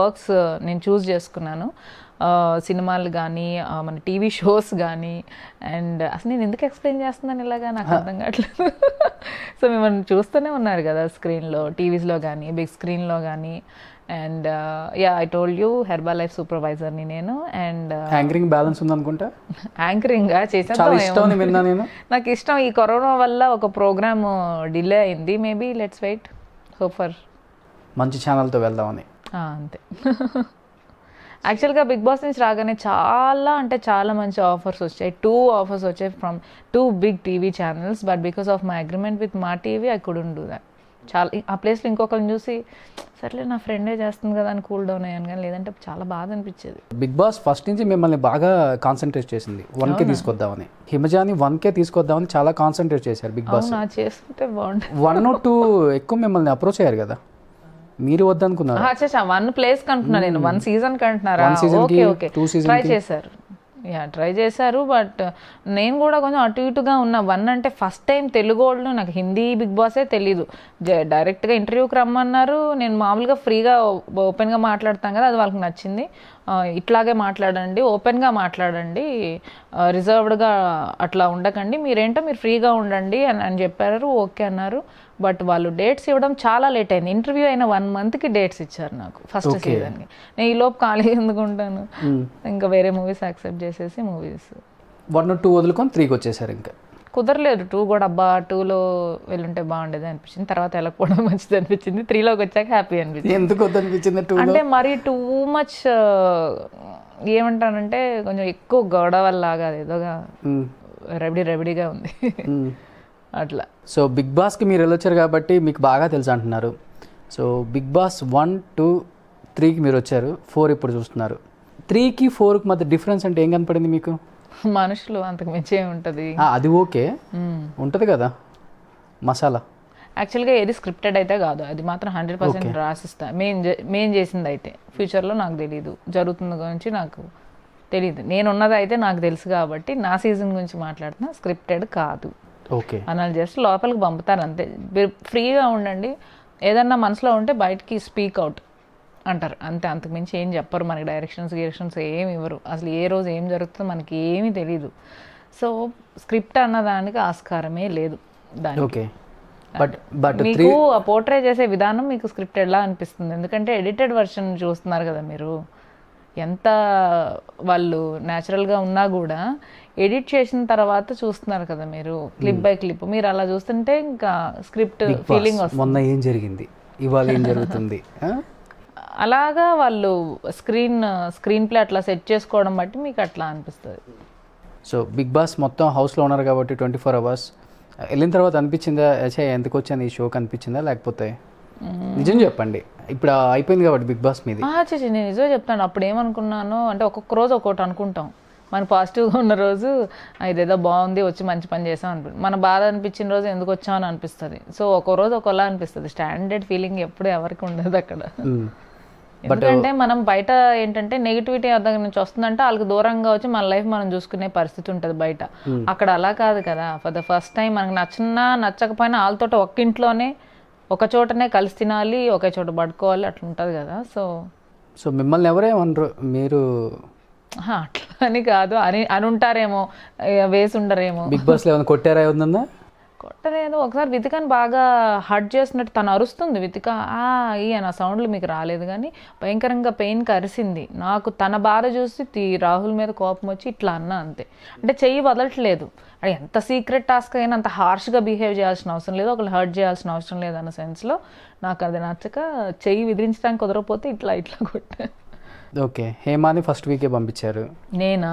వర్క్స్ uh, uh, నేను చూస్ చేసుకున్నాను సినిమాలు కానీ మన టీవీ షోస్ కానీ అండ్ అసలు నేను ఎందుకు ఎక్స్ప్లెయిన్ చేస్తున్నాను ఇలాగా నాకు అర్థం కావట్లేదు సో మిమ్మల్ని చూస్తూనే ఉన్నారు కదా స్క్రీన్లో టీవీస్లో కానీ బిగ్ స్క్రీన్లో కానీ and yeah I told you Herbalife సూపర్వైజర్ని నేను అండ్ యాంకరింగ్ బ్యాలెన్స్ అనుకుంటా యాంకరింగ్ చేసాను నాకు ఇష్టం ఈ కరోనా వల్ల ఒక ప్రోగ్రామ్ డిలే అయింది maybe let's wait hope for మంచి ఛానల్తో వెళ్దామని అంతే యాక్చువల్గా బిగ్ బాస్ నుంచి రాగానే చాలా అంటే చాలా మంచి ఆఫర్స్ వచ్చాయి టూ ఆఫర్స్ వచ్చాయి from two big TV channels but because of my agreement with Maa TV I could do that చాలా ఆ ప్లేస్లో ఇంకొకరిని చూసి సర్లే నా ఫ్రెండే చేస్తుంది కదా అని కూల్ డౌన్ అయ్యాను కానీ లేదంటే చాలా బాధ అనిపించేది బిగ్ బాస్ ఫస్ట్ నుంచి మిమ్మల్ని బాగా కాన్సన్ట్రేట్ చేసింది వన్కే తీసుకొద్దామని హిమజాని వన్కే తీసుకొద్దామని చాలా కాన్సన్ట్రేట్ చేశారు బిగ్ బాస్ చేస్తుంటే బాగుంటుంది వన్ టూ ఎక్కువ మిమ్మల్ని అప్రోచ్ అయ్యారు కదా మీరు వద్దనుకున్నారు వన్ ప్లేస్ కంటున్నా నేను వన్ hmm. సీజన్ కంటున్నారా ఓకే ఓకే ట్రై చేశారు యా ట్రై చేశారు బట్ నేను కూడా కొంచెం అటు ఇటుగా ఉన్నా వన్ అంటే ఫస్ట్ టైం తెలుగు వాళ్ళు నాకు హిందీ బిగ్ బాసే తెలీదు డైరెక్ట్గా ఇంటర్వ్యూకి రమ్మన్నారు నేను మామూలుగా ఫ్రీగా ఓపెన్గా మాట్లాడతాను కదా అది వాళ్ళకి నచ్చింది ఇట్లాగే మాట్లాడండి ఓపెన్గా మాట్లాడండి రిజర్వ్డ్గా అట్లా ఉండకండి మీరేంటో మీరు ఫ్రీగా ఉండండి అని అని చెప్పారు ఓకే అన్నారు బట్ వాళ్ళు డేట్స్ ఇవ్వడం చాలా లేట్ అయింది ఇంటర్వ్యూ అయిన వన్ మంత్ కి డేట్స్ ఇచ్చారు నాకు ఫస్ట్ కి నేను ఈ లోపు ఖాళీ ఎందుకుంటాను ఇంకా వేరే మూవీస్ యాక్సెప్ట్ చేసేసి మూవీస్ వన్ టూ వదులుకొని త్రీకి వచ్చేసారు ఇంకా కుదరలేదు టూ కూడా అబ్బా టూలో వెళ్ళుంటే బాగుండేది అనిపించింది తర్వాత వెళ్ళకపోవడం మంచిది అనిపించింది త్రీలోకి వచ్చాక హ్యాపీ అనిపించింది ఎందుకు అనిపించింది అంటే మరి టూ మచ్ ఏమంటానంటే కొంచెం ఎక్కువ గొడవల్లాగా ఏదోగా రెబడి రెబడిగా ఉంది అట్లా సో బిగ్ బాస్కి మీరు వెళ్ళొచ్చారు కాబట్టి మీకు బాగా తెలుసు అంటున్నారు so Bigg Boss one two త్రీకి మీరు వచ్చారు ఫోర్ ఇప్పుడు చూస్తున్నారు త్రీకి ఫోర్కి మధ్య డిఫరెన్స్ అంటే ఏం కనపడింది మీకు మనుషులు అంతకు మించే ఉంటుంది అది ఓకే ఉంటుంది కదా మసాలా యాక్చువల్గా ఏది స్క్రిప్టెడ్ అయితే కాదు అది మాత్రం హండ్రెడ్ పర్సెంట్ రాసిస్తా మెయిన్ మెయిన్ చేసింది అయితే ఫ్యూచర్లో నాకు తెలియదు జరుగుతుంది గురించి నాకు తెలియదు నేనున్నది అయితే నాకు తెలుసు కాబట్టి నా సీజన్ గురించి మాట్లాడుతున్నా స్క్రిప్టెడ్ కాదు అని చేస్తే లోపలికి పంపుతారు అంతే ఫ్రీగా ఉండండి ఏదన్నా మనసులో ఉంటే బయటికి స్పీక్ అవుట్ అంటారు అంతే అంతకుమించి ఏం చెప్పరు మనకి డైరెక్షన్స్ గిరెక్షన్స్ ఏమి ఇవ్వరు అసలు ఏ రోజు ఏం జరుగుతుందో మనకి ఏమీ తెలియదు సో స్క్రిప్ట్ అన్నదానికి ఆస్కారమే లేదు దానికి బట్ బట్ మీకు పోర్ట్రే చేసే విధానం మీకు స్క్రిప్ట్ ఎలా అనిపిస్తుంది ఎందుకంటే ఎడిటెడ్ వర్షన్ చూస్తున్నారు కదా మీరు ఎంత వాళ్ళు న్యాచురల్గా ఉన్నా కూడా ఎడిట్ చేసిన తర్వాత చూస్తున్నారు కదా మీరు క్లిప్ బై క్లిప్ మీరు అలా చూస్తుంటే ఇంకా స్క్రిప్ట్ ఫీలింగ్ వస్తుంది మొన్న ఏం జరిగింది ఇవాళ ఏం జరుగుతుంది అలాగా వాళ్ళు స్క్రీన్ స్క్రీన్ ప్లే అట్లా సెట్ చేసుకోవడం బట్టి మీకు అట్లా అనిపిస్తుంది సో బిగ్ బాస్ మొత్తం హౌస్లో ఉన్నారు కాబట్టి ట్వంటీ ఫోర్ అవర్స్ వెళ్ళిన తర్వాత అనిపించిందా అచ్చా ఎందుకు వచ్చాను ఈ షోకి అనిపించిందా లేకపోతే hmm. నిజం చెప్పండి ఇప్పుడు అయిపోయింది కాబట్టి బిగ్ బాస్ మీద నేను నిజం చెప్తాను అప్పుడు ఏమనుకున్నాను అంటే ఒక్కొక్క రోజు ఒక్కోటి అనుకుంటాం మనం పాజిటివ్గా ఉన్న రోజు ఇదేదో బాగుంది వచ్చి మంచి పని చేసాం అనిపి మన బాధ అనిపించిన రోజు ఎందుకు వచ్చామని అనిపిస్తుంది సో ఒక రోజు ఒకలా అనిపిస్తుంది స్టాండర్డ్ ఫీలింగ్ ఎప్పుడు ఎవరికి ఉండదు అక్కడ ఎందుకంటే uh, మనం బయట ఏంటంటే నెగిటివిటీ దగ్గర నుంచి వస్తుందంటే వాళ్ళకి దూరంగా వచ్చి మన లైఫ్ మనం చూసుకునే పరిస్థితి ఉంటుంది బయట అక్కడ అలా కాదు కదా ఫర్ ద ఫస్ట్ టైం మనకు నచ్చినా నచ్చకపోయినా వాళ్ళతో ఒక్క ఇంట్లోనే ఒక చోటనే కలిసి తినాలి ఒకే చోట పడుకోవాలి అట్లా ఉంటుంది కదా సో సో మిమ్మల్ని ఎవరే అనరు మీరు అట్లా అని కాదు అని అని ఉంటారేమో వేసి ఉండరేమో బిగ్ బాస్ లో కొట్టారా ఉందా కొట్టలేదు ఒకసారి వితికని బాగా హర్ట్ చేసినట్టు తను అరుస్తుంది వితిక నా సౌండ్లు మీకు రాలేదు కానీ భయంకరంగా పెయిన్ కరిసింది నాకు తన బాధ చూసి రాహుల్ మీద కోపం వచ్చి ఇట్లా అన్నా అంతే అంటే చెయ్యి వదలట్లేదు అది ఎంత సీక్రెట్ టాస్క్ అయినా అంత హార్ష్గా బిహేవ్ చేయాల్సిన అవసరం లేదు ఒకళ్ళు హర్ట్ చేయాల్సిన అవసరం లేదు అన్న సెన్స్లో నాకు అది నచ్చక చెయ్యి విధించడానికి కుదరకపోతే ఇట్లా ఇట్లా కొట్టాను ఓకే హేమాని ఫస్ట్ వీకే పంపించారు నేనా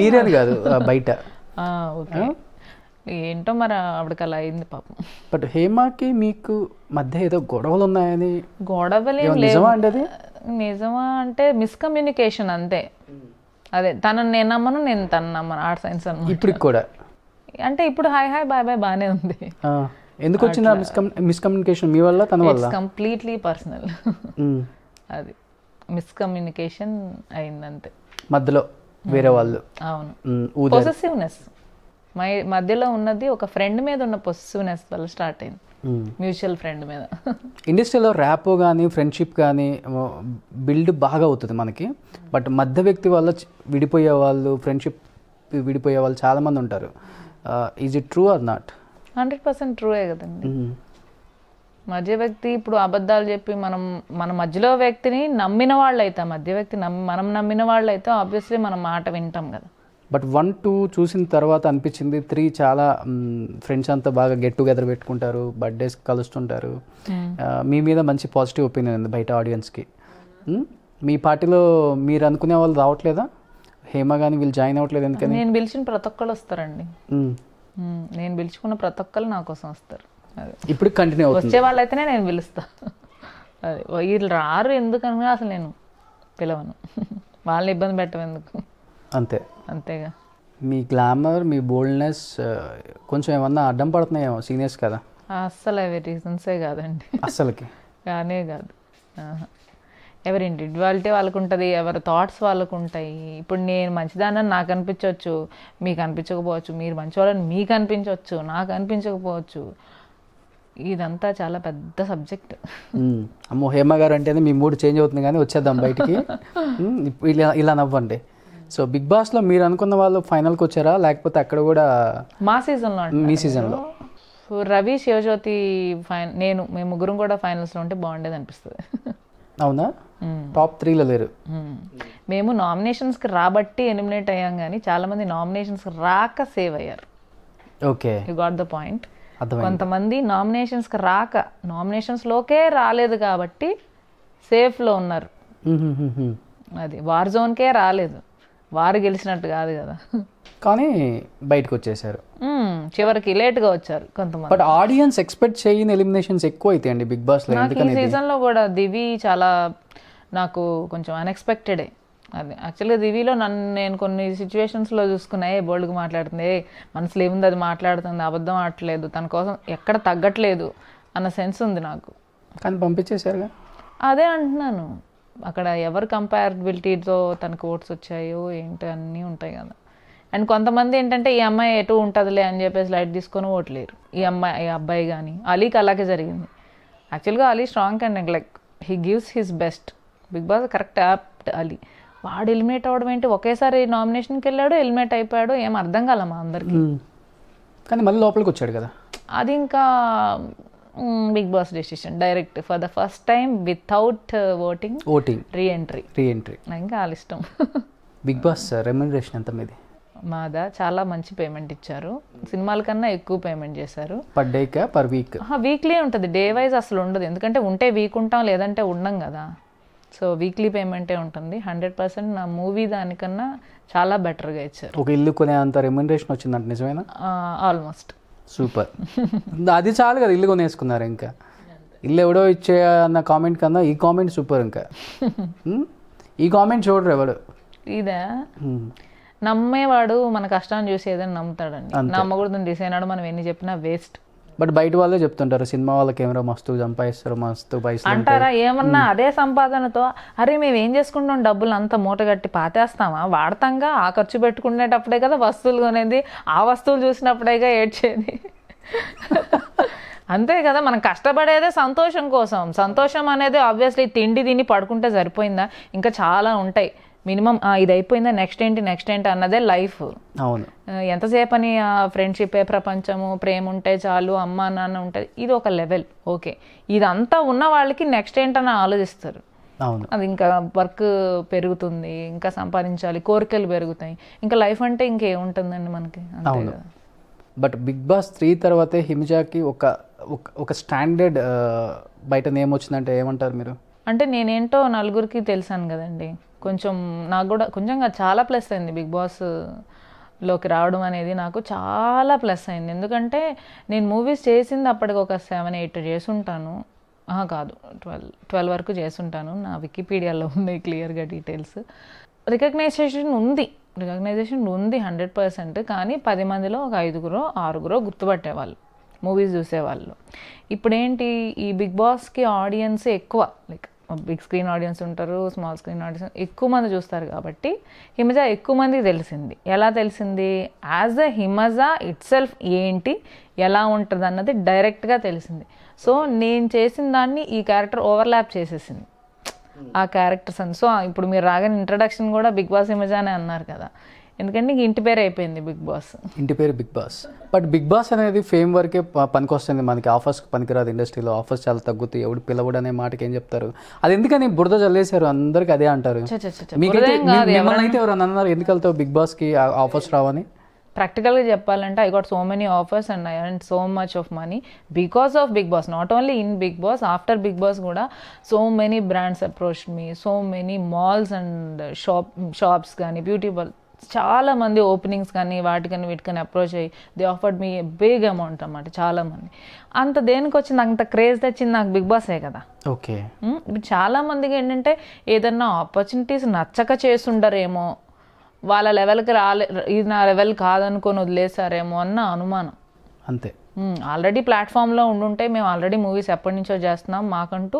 మీరే కాదు బయట ఓకే ఏంటో మరి ఆవిడకి అలా అయింది పాపం బట్ హేమాకి మీకు మధ్య ఏదో గొడవలు ఉన్నాయని గొడవలు నిజమా అంటే అది నిజమా అంటే మిస్కమ్యూనికేషన్ అంతే అదే తనని నేను నమ్మను నేను తను నమ్మను ఆర్ట్ సైన్స్ అన్న ఇప్పుడు కూడా అంటే ఇప్పుడు హాయ్ హాయ్ బాయ్ బాయ్ బాగానే ఉంది ఎందుకు వచ్చింది మిస్కమ్యూనికేషన్ మీ వల్ల తన వల్ల కంప్లీట్లీ పర్సనల్ అది మిస్కమ్యూనికేషన్ అయిందంతే మధ్యలో వేరే వాళ్ళు అవును పొసెసివ్నెస్ మై మధ్యలో ఉన్నది ఒక ఫ్రెండ్ మీద ఉన్న పొసెసివ్నెస్ వల్ల స్టార్ట్ అయింది మ్యూచువల్ ఫ్రెండ్ మీద ఇండస్ట్రీలో ర్యాప్ కానీ ఫ్రెండ్షిప్ కానీ బిల్డ్ బాగా అవుతుంది మనకి బట్ మధ్య వ్యక్తి వల్ల విడిపోయే వాళ్ళు ఫ్రెండ్షిప్ విడిపోయే వాళ్ళు చాలామంది ఉంటారు is it true or not hundred percent true కదండి మధ్య వ్యక్తి ఇప్పుడు అబద్ధాలు చెప్పి మనం మన మధ్యలో వ్యక్తిని నమ్మిన వాళ్ళు అయితే మధ్య వ్యక్తి మనం నమ్మిన వాళ్ళు అయితే ఆబ్వియస్లీ మనం మాట వింటాం కదా బట్ వన్ టూ చూసిన తర్వాత అనిపించింది త్రీ చాలా ఫ్రెండ్స్ అంతా బాగా గెట్ టుగెదర్ పెట్టుకుంటారు బర్త్డేస్ కలుస్తుంటారు hmm. మీ మీద మంచి పాజిటివ్ ఒపీనియన్ ఉంది బయట ఆడియన్స్కి మీ పార్టీలో మీరు అనుకునే వాళ్ళు రావట్లేదా హేమ కానీ వీళ్ళు జాయిన్ అవ్వట్లేదు ఎందుకంటే నేను పిలిచిన ప్రతి ఒక్కళ్ళు వస్తారండి నేను పిలుచుకున్న ప్రతి ఒక్కళ్ళు నా కోసం వస్తారు ఇప్పుడు కంటిన్యూ అవుతుంది వచ్చే వాళ్ళైతేనే నేను పిలుస్తా అది వీళ్ళు రారు ఎందుకనగా అసలు నేను పిలవను వాళ్ళని ఇబ్బంది పెట్టం ఎందుకు అంతే అంతేగా మీ గ్లామర్ మీ బోల్డ్నెస్ కొంచెం ఏమన్నా అడ్డం పడుతున్నాయేమో సీనియర్స్ కదా అస్సలు అవి రీజన్సే కాదండి అస్సలకి కానే కాదు ఎవరి ఇండివిజువాలిటీ వాళ్ళకు ఉంటుంది ఎవరి థాట్స్ వాళ్ళకు ఉంటాయి ఇప్పుడు నేను మంచిదానని నాకు అనిపించవచ్చు మీకు అనిపించకపోవచ్చు మీరు మంచివాళ్ళని మీకు అనిపించవచ్చు నాకు అనిపించకపోవచ్చు ఇదంతా చాలా పెద్ద సబ్జెక్ట్ అమ్మో హేమ గారు అంటేనే మీ మూడు చేంజ్ అవుతుంది కానీ వచ్చేద్దాం బయటికి ఇలా ఇలా నవ్వండి సో బిగ్ బాస్లో మీరు అనుకున్న వాళ్ళు ఫైనల్కి వచ్చారా లేకపోతే అక్కడ కూడా మా సీజన్లో మీ సీజన్లో సో రవి శివజ్యోతి ఫైన్ నేను మేము ముగ్గురం కూడా ఫైనల్స్లో ఉంటే బాగుండేది అనిపిస్తుంది అవునా టాప్ త్రీలో లేరు మేము నామినేషన్స్కి రాబట్టి ఎలిమినేట్ అయ్యాం కానీ చాలామంది నామినేషన్స్కి రాక సేవ్ అయ్యారు okay you got the point కొంతమంది నామినేషన్స్కి రాక నామినేషన్స్లోకే రాలేదు కాబట్టి సేఫ్లో ఉన్నారు అది వార్ జోన్కే రాలేదు వారు గెలిచినట్టు కాదు కదా కానీ బయటకు వచ్చేసారు చివరికి లేట్ గా వచ్చారు కొంతమంది బట్ ఆడియన్స్ ఎక్స్పెక్ట్ చేయని ఎలిమినేషన్స్ ఎక్కువ అయితే అండి బిగ్ బాస్ లో సీజన్ లో కూడా దివి చాలా నాకు కొంచెం అన్ఎక్స్పెక్టెడే అది యాక్చువల్గా దివిలో నన్ను నేను కొన్ని సిచ్యువేషన్స్లో చూసుకున్నాయి బోల్డ్గా మాట్లాడుతుంది మనసులో ఏముంది అది మాట్లాడుతుంది అబద్ధం ఆడట్లేదు తన కోసం ఎక్కడ తగ్గట్లేదు అన్న సెన్స్ ఉంది నాకు కానీ పంపించేశారుగా అదే అంటున్నాను అక్కడ ఎవరు కంపారబిలిటీతో తనకు ఓట్స్ వచ్చాయో ఏంటి అన్నీ ఉంటాయి కదా అండ్ కొంతమంది ఏంటంటే ఈ అమ్మాయి ఎటు ఉంటుందిలే అని చెప్పేసి లైట్ తీసుకొని ఓట్లేరు ఈ అమ్మాయి ఈ అబ్బాయి కానీ అలీకి అలాగే జరిగింది యాక్చువల్గా Ali strong and like he gives his best Bigg Boss correct apt Ali వాడు ఎలిమినేట్ అవడం ఏంటి ఒకేసారి నామినేషన్కి వెళ్ళాడు ఎలిమినేట్ అయిపోయాడు ఏం అర్థం కాల మా అందరికి కానీ మళ్ళీ లోపలికి వచ్చాడు కదా అది ఇంకా Bigg Boss decision direct for the first time without voting voting reentry reentry ఇంకా వాళ్ళ ఇష్టం బిగ్ బాస్ రెమ్యూనరేషన్ uh, ఎంత మీది మాదా చాలా మంచి పేమెంట్ ఇచ్చారు సినిమాల కన్నా ఎక్కువ పేమెంట్ చేశారు per day per week weekly ఉంటుంది డే వైజ్ అసలు ఉండదు ఎందుకంటే ఉంటే వీక్ ఉంటాం లేదంటే ఉండం కదా సో వీక్లీ పేమెంటే ఉంటుంది హండ్రెడ్ పర్సెంట్ నా మూవీ దానికన్నా చాలా బెటర్గా ఇచ్చారు ఒక ఇల్లు కొనే అంత రెమ్యునరేషన్ వచ్చిందంట నిజమేనా ఆల్మోస్ట్ సూపర్ అది చాలు కదా ఇల్లు కొనేసుకున్నారు ఇంకా ఇల్లు ఎవడో ఇచ్చే అన్న కామెంట్ కన్నా ఈ కామెంట్ సూపర్ ఇంకా ఈ కామెంట్ చూడరు ఎవడు ఇదే నమ్మేవాడు మన కష్టాన్ని చూసి ఏదైనా నమ్ముతాడండి నమ్మకూడదు డిసైన్ మనం ఎన్ని చెప్పినా వేస్ట్ బట్ బయట వాళ్ళే చెప్తుంటారు సినిమా వాళ్ళ కెమెరా మస్తు చంపాయిస్తారు మస్తు పైసలు అంటారా ఏమన్నా అదే సంపాదనతో అరే మేము ఏం చేసుకుంటాం డబ్బులు అంత కట్టి పాతేస్తామా వాడతాంగా ఆ ఖర్చు పెట్టుకునేటప్పుడే కదా వస్తువులు కొనేది ఆ వస్తువులు చూసినప్పుడేగా ఏడ్చేది అంతే కదా మనం కష్టపడేదే సంతోషం కోసం సంతోషం అనేది ఆబ్వియస్లీ తిండి తిని పడుకుంటే సరిపోయిందా ఇంకా చాలా ఉంటాయి మినిమం ఇది అయిపోయిందా నెక్స్ట్ ఏంటి నెక్స్ట్ ఏంటి అన్నదే లైఫ్ అవును ఎంతసేపు అని ఫ్రెండ్షిప్పే ప్రపంచము ప్రేమ ఉంటే చాలు అమ్మ నాన్న ఉంటుంది ఇది ఒక లెవెల్ ఓకే ఇదంతా ఉన్న వాళ్ళకి నెక్స్ట్ ఏంటని ఆలోచిస్తారు అవును అది ఇంకా వర్క్ పెరుగుతుంది ఇంకా సంపాదించాలి కోరికలు పెరుగుతాయి ఇంకా లైఫ్ అంటే ఇంకేముంటుందండి మనకి అవును కదా బట్ బిగ్ బాస్ త్రీ తర్వాతే హిమిజాకి ఒక ఒక స్టాండర్డ్ బయట నేమ్ వచ్చిందంటే ఏమంటారు మీరు అంటే నేనేంటో నలుగురికి తెలిసాను కదండి కొంచెం నాకు కూడా కొంచెం చాలా ప్లస్ అయింది బిగ్ బాస్ లోకి రావడం అనేది నాకు చాలా ప్లస్ అయింది ఎందుకంటే నేను మూవీస్ చేసింది అప్పటికి ఒక సెవెన్ ఎయిట్ చేసుంటాను కాదు ట్వెల్వ్ ట్వెల్వ్ వరకు ఉంటాను నా వికీపీడియాలో ఉంది క్లియర్గా డీటెయిల్స్ రికగ్నైజేషన్ ఉంది రికగ్నైజేషన్ ఉంది హండ్రెడ్ పర్సెంట్ కానీ పది మందిలో ఒక ఐదుగురో ఆరుగురో గుర్తుపట్టేవాళ్ళు మూవీస్ చూసేవాళ్ళు ఇప్పుడేంటి ఈ బిగ్ బాస్కి ఆడియన్స్ ఎక్కువ లైక్ బిగ్ స్క్రీన్ ఆడియన్స్ ఉంటారు స్మాల్ స్క్రీన్ ఆడియన్స్ ఎక్కువ మంది చూస్తారు కాబట్టి హిమజ ఎక్కువ మందికి తెలిసింది ఎలా తెలిసింది యాజ్ అ హిమజ ఇట్సెల్ఫ్ ఏంటి ఎలా ఉంటుంది అన్నది డైరెక్ట్గా తెలిసింది సో నేను చేసిన దాన్ని ఈ క్యారెక్టర్ ఓవర్లాప్ చేసేసింది hmm. ఆ క్యారెక్టర్స్ అని సో ఇప్పుడు మీరు రాగానే ఇంట్రడక్షన్ కూడా బిగ్ బాస్ హిమజ అనే అన్నారు కదా ఎందుకంటే ఇంటి పేరు అయిపోయింది బిగ్ బాస్ ఇంటి పేరు Bigg Boss but Bigg Boss అనేది ఫేమ్ వరకే పనికొస్తుంది మనకి ఆఫర్స్ పనికిరాదు ఇండస్ట్రీలో ఆఫర్స్ చాలా తగ్గుతాయి ఎవడు పిలవడు అనే మాటకి ఏం చెప్తారు అది ఎందుకని బురద చల్లేశారు అందరికి అదే అంటారు అయితే అన్నారు ఎందుకు వెళ్తావు బిగ్ కి ఆఫర్స్ రావని ప్రాక్టికల్గా చెప్పాలంటే I got so many offers and I and so much of money because of Bigg Boss not only in Bigg Boss after Bigg Boss కూడా so many brands approach me so many malls and shop shops కానీ బ్యూటీ చాలామంది ఓపెనింగ్స్ కానీ వాటికని వీటికని అప్రోచ్ అయ్యి they offered me big amount అనమాట చాలామంది అంత దేనికి వచ్చింది అంత క్రేజ్ తెచ్చింది నాకు బిగ్ బాసే కదా ఓకే ఇప్పుడు చాలామందికి ఏంటంటే ఏదన్నా ఆపర్చునిటీస్ నచ్చక చేసుండరేమో వాళ్ళ లెవెల్కి రాలే ఇది నా లెవెల్ కాదనుకొని వదిలేసారేమో అన్న అనుమానం అంతే ఆల్రెడీ ప్లాట్ఫామ్లో ఉండుంటే మేము ఆల్రెడీ మూవీస్ ఎప్పటి నుంచో చేస్తున్నాం మాకంటూ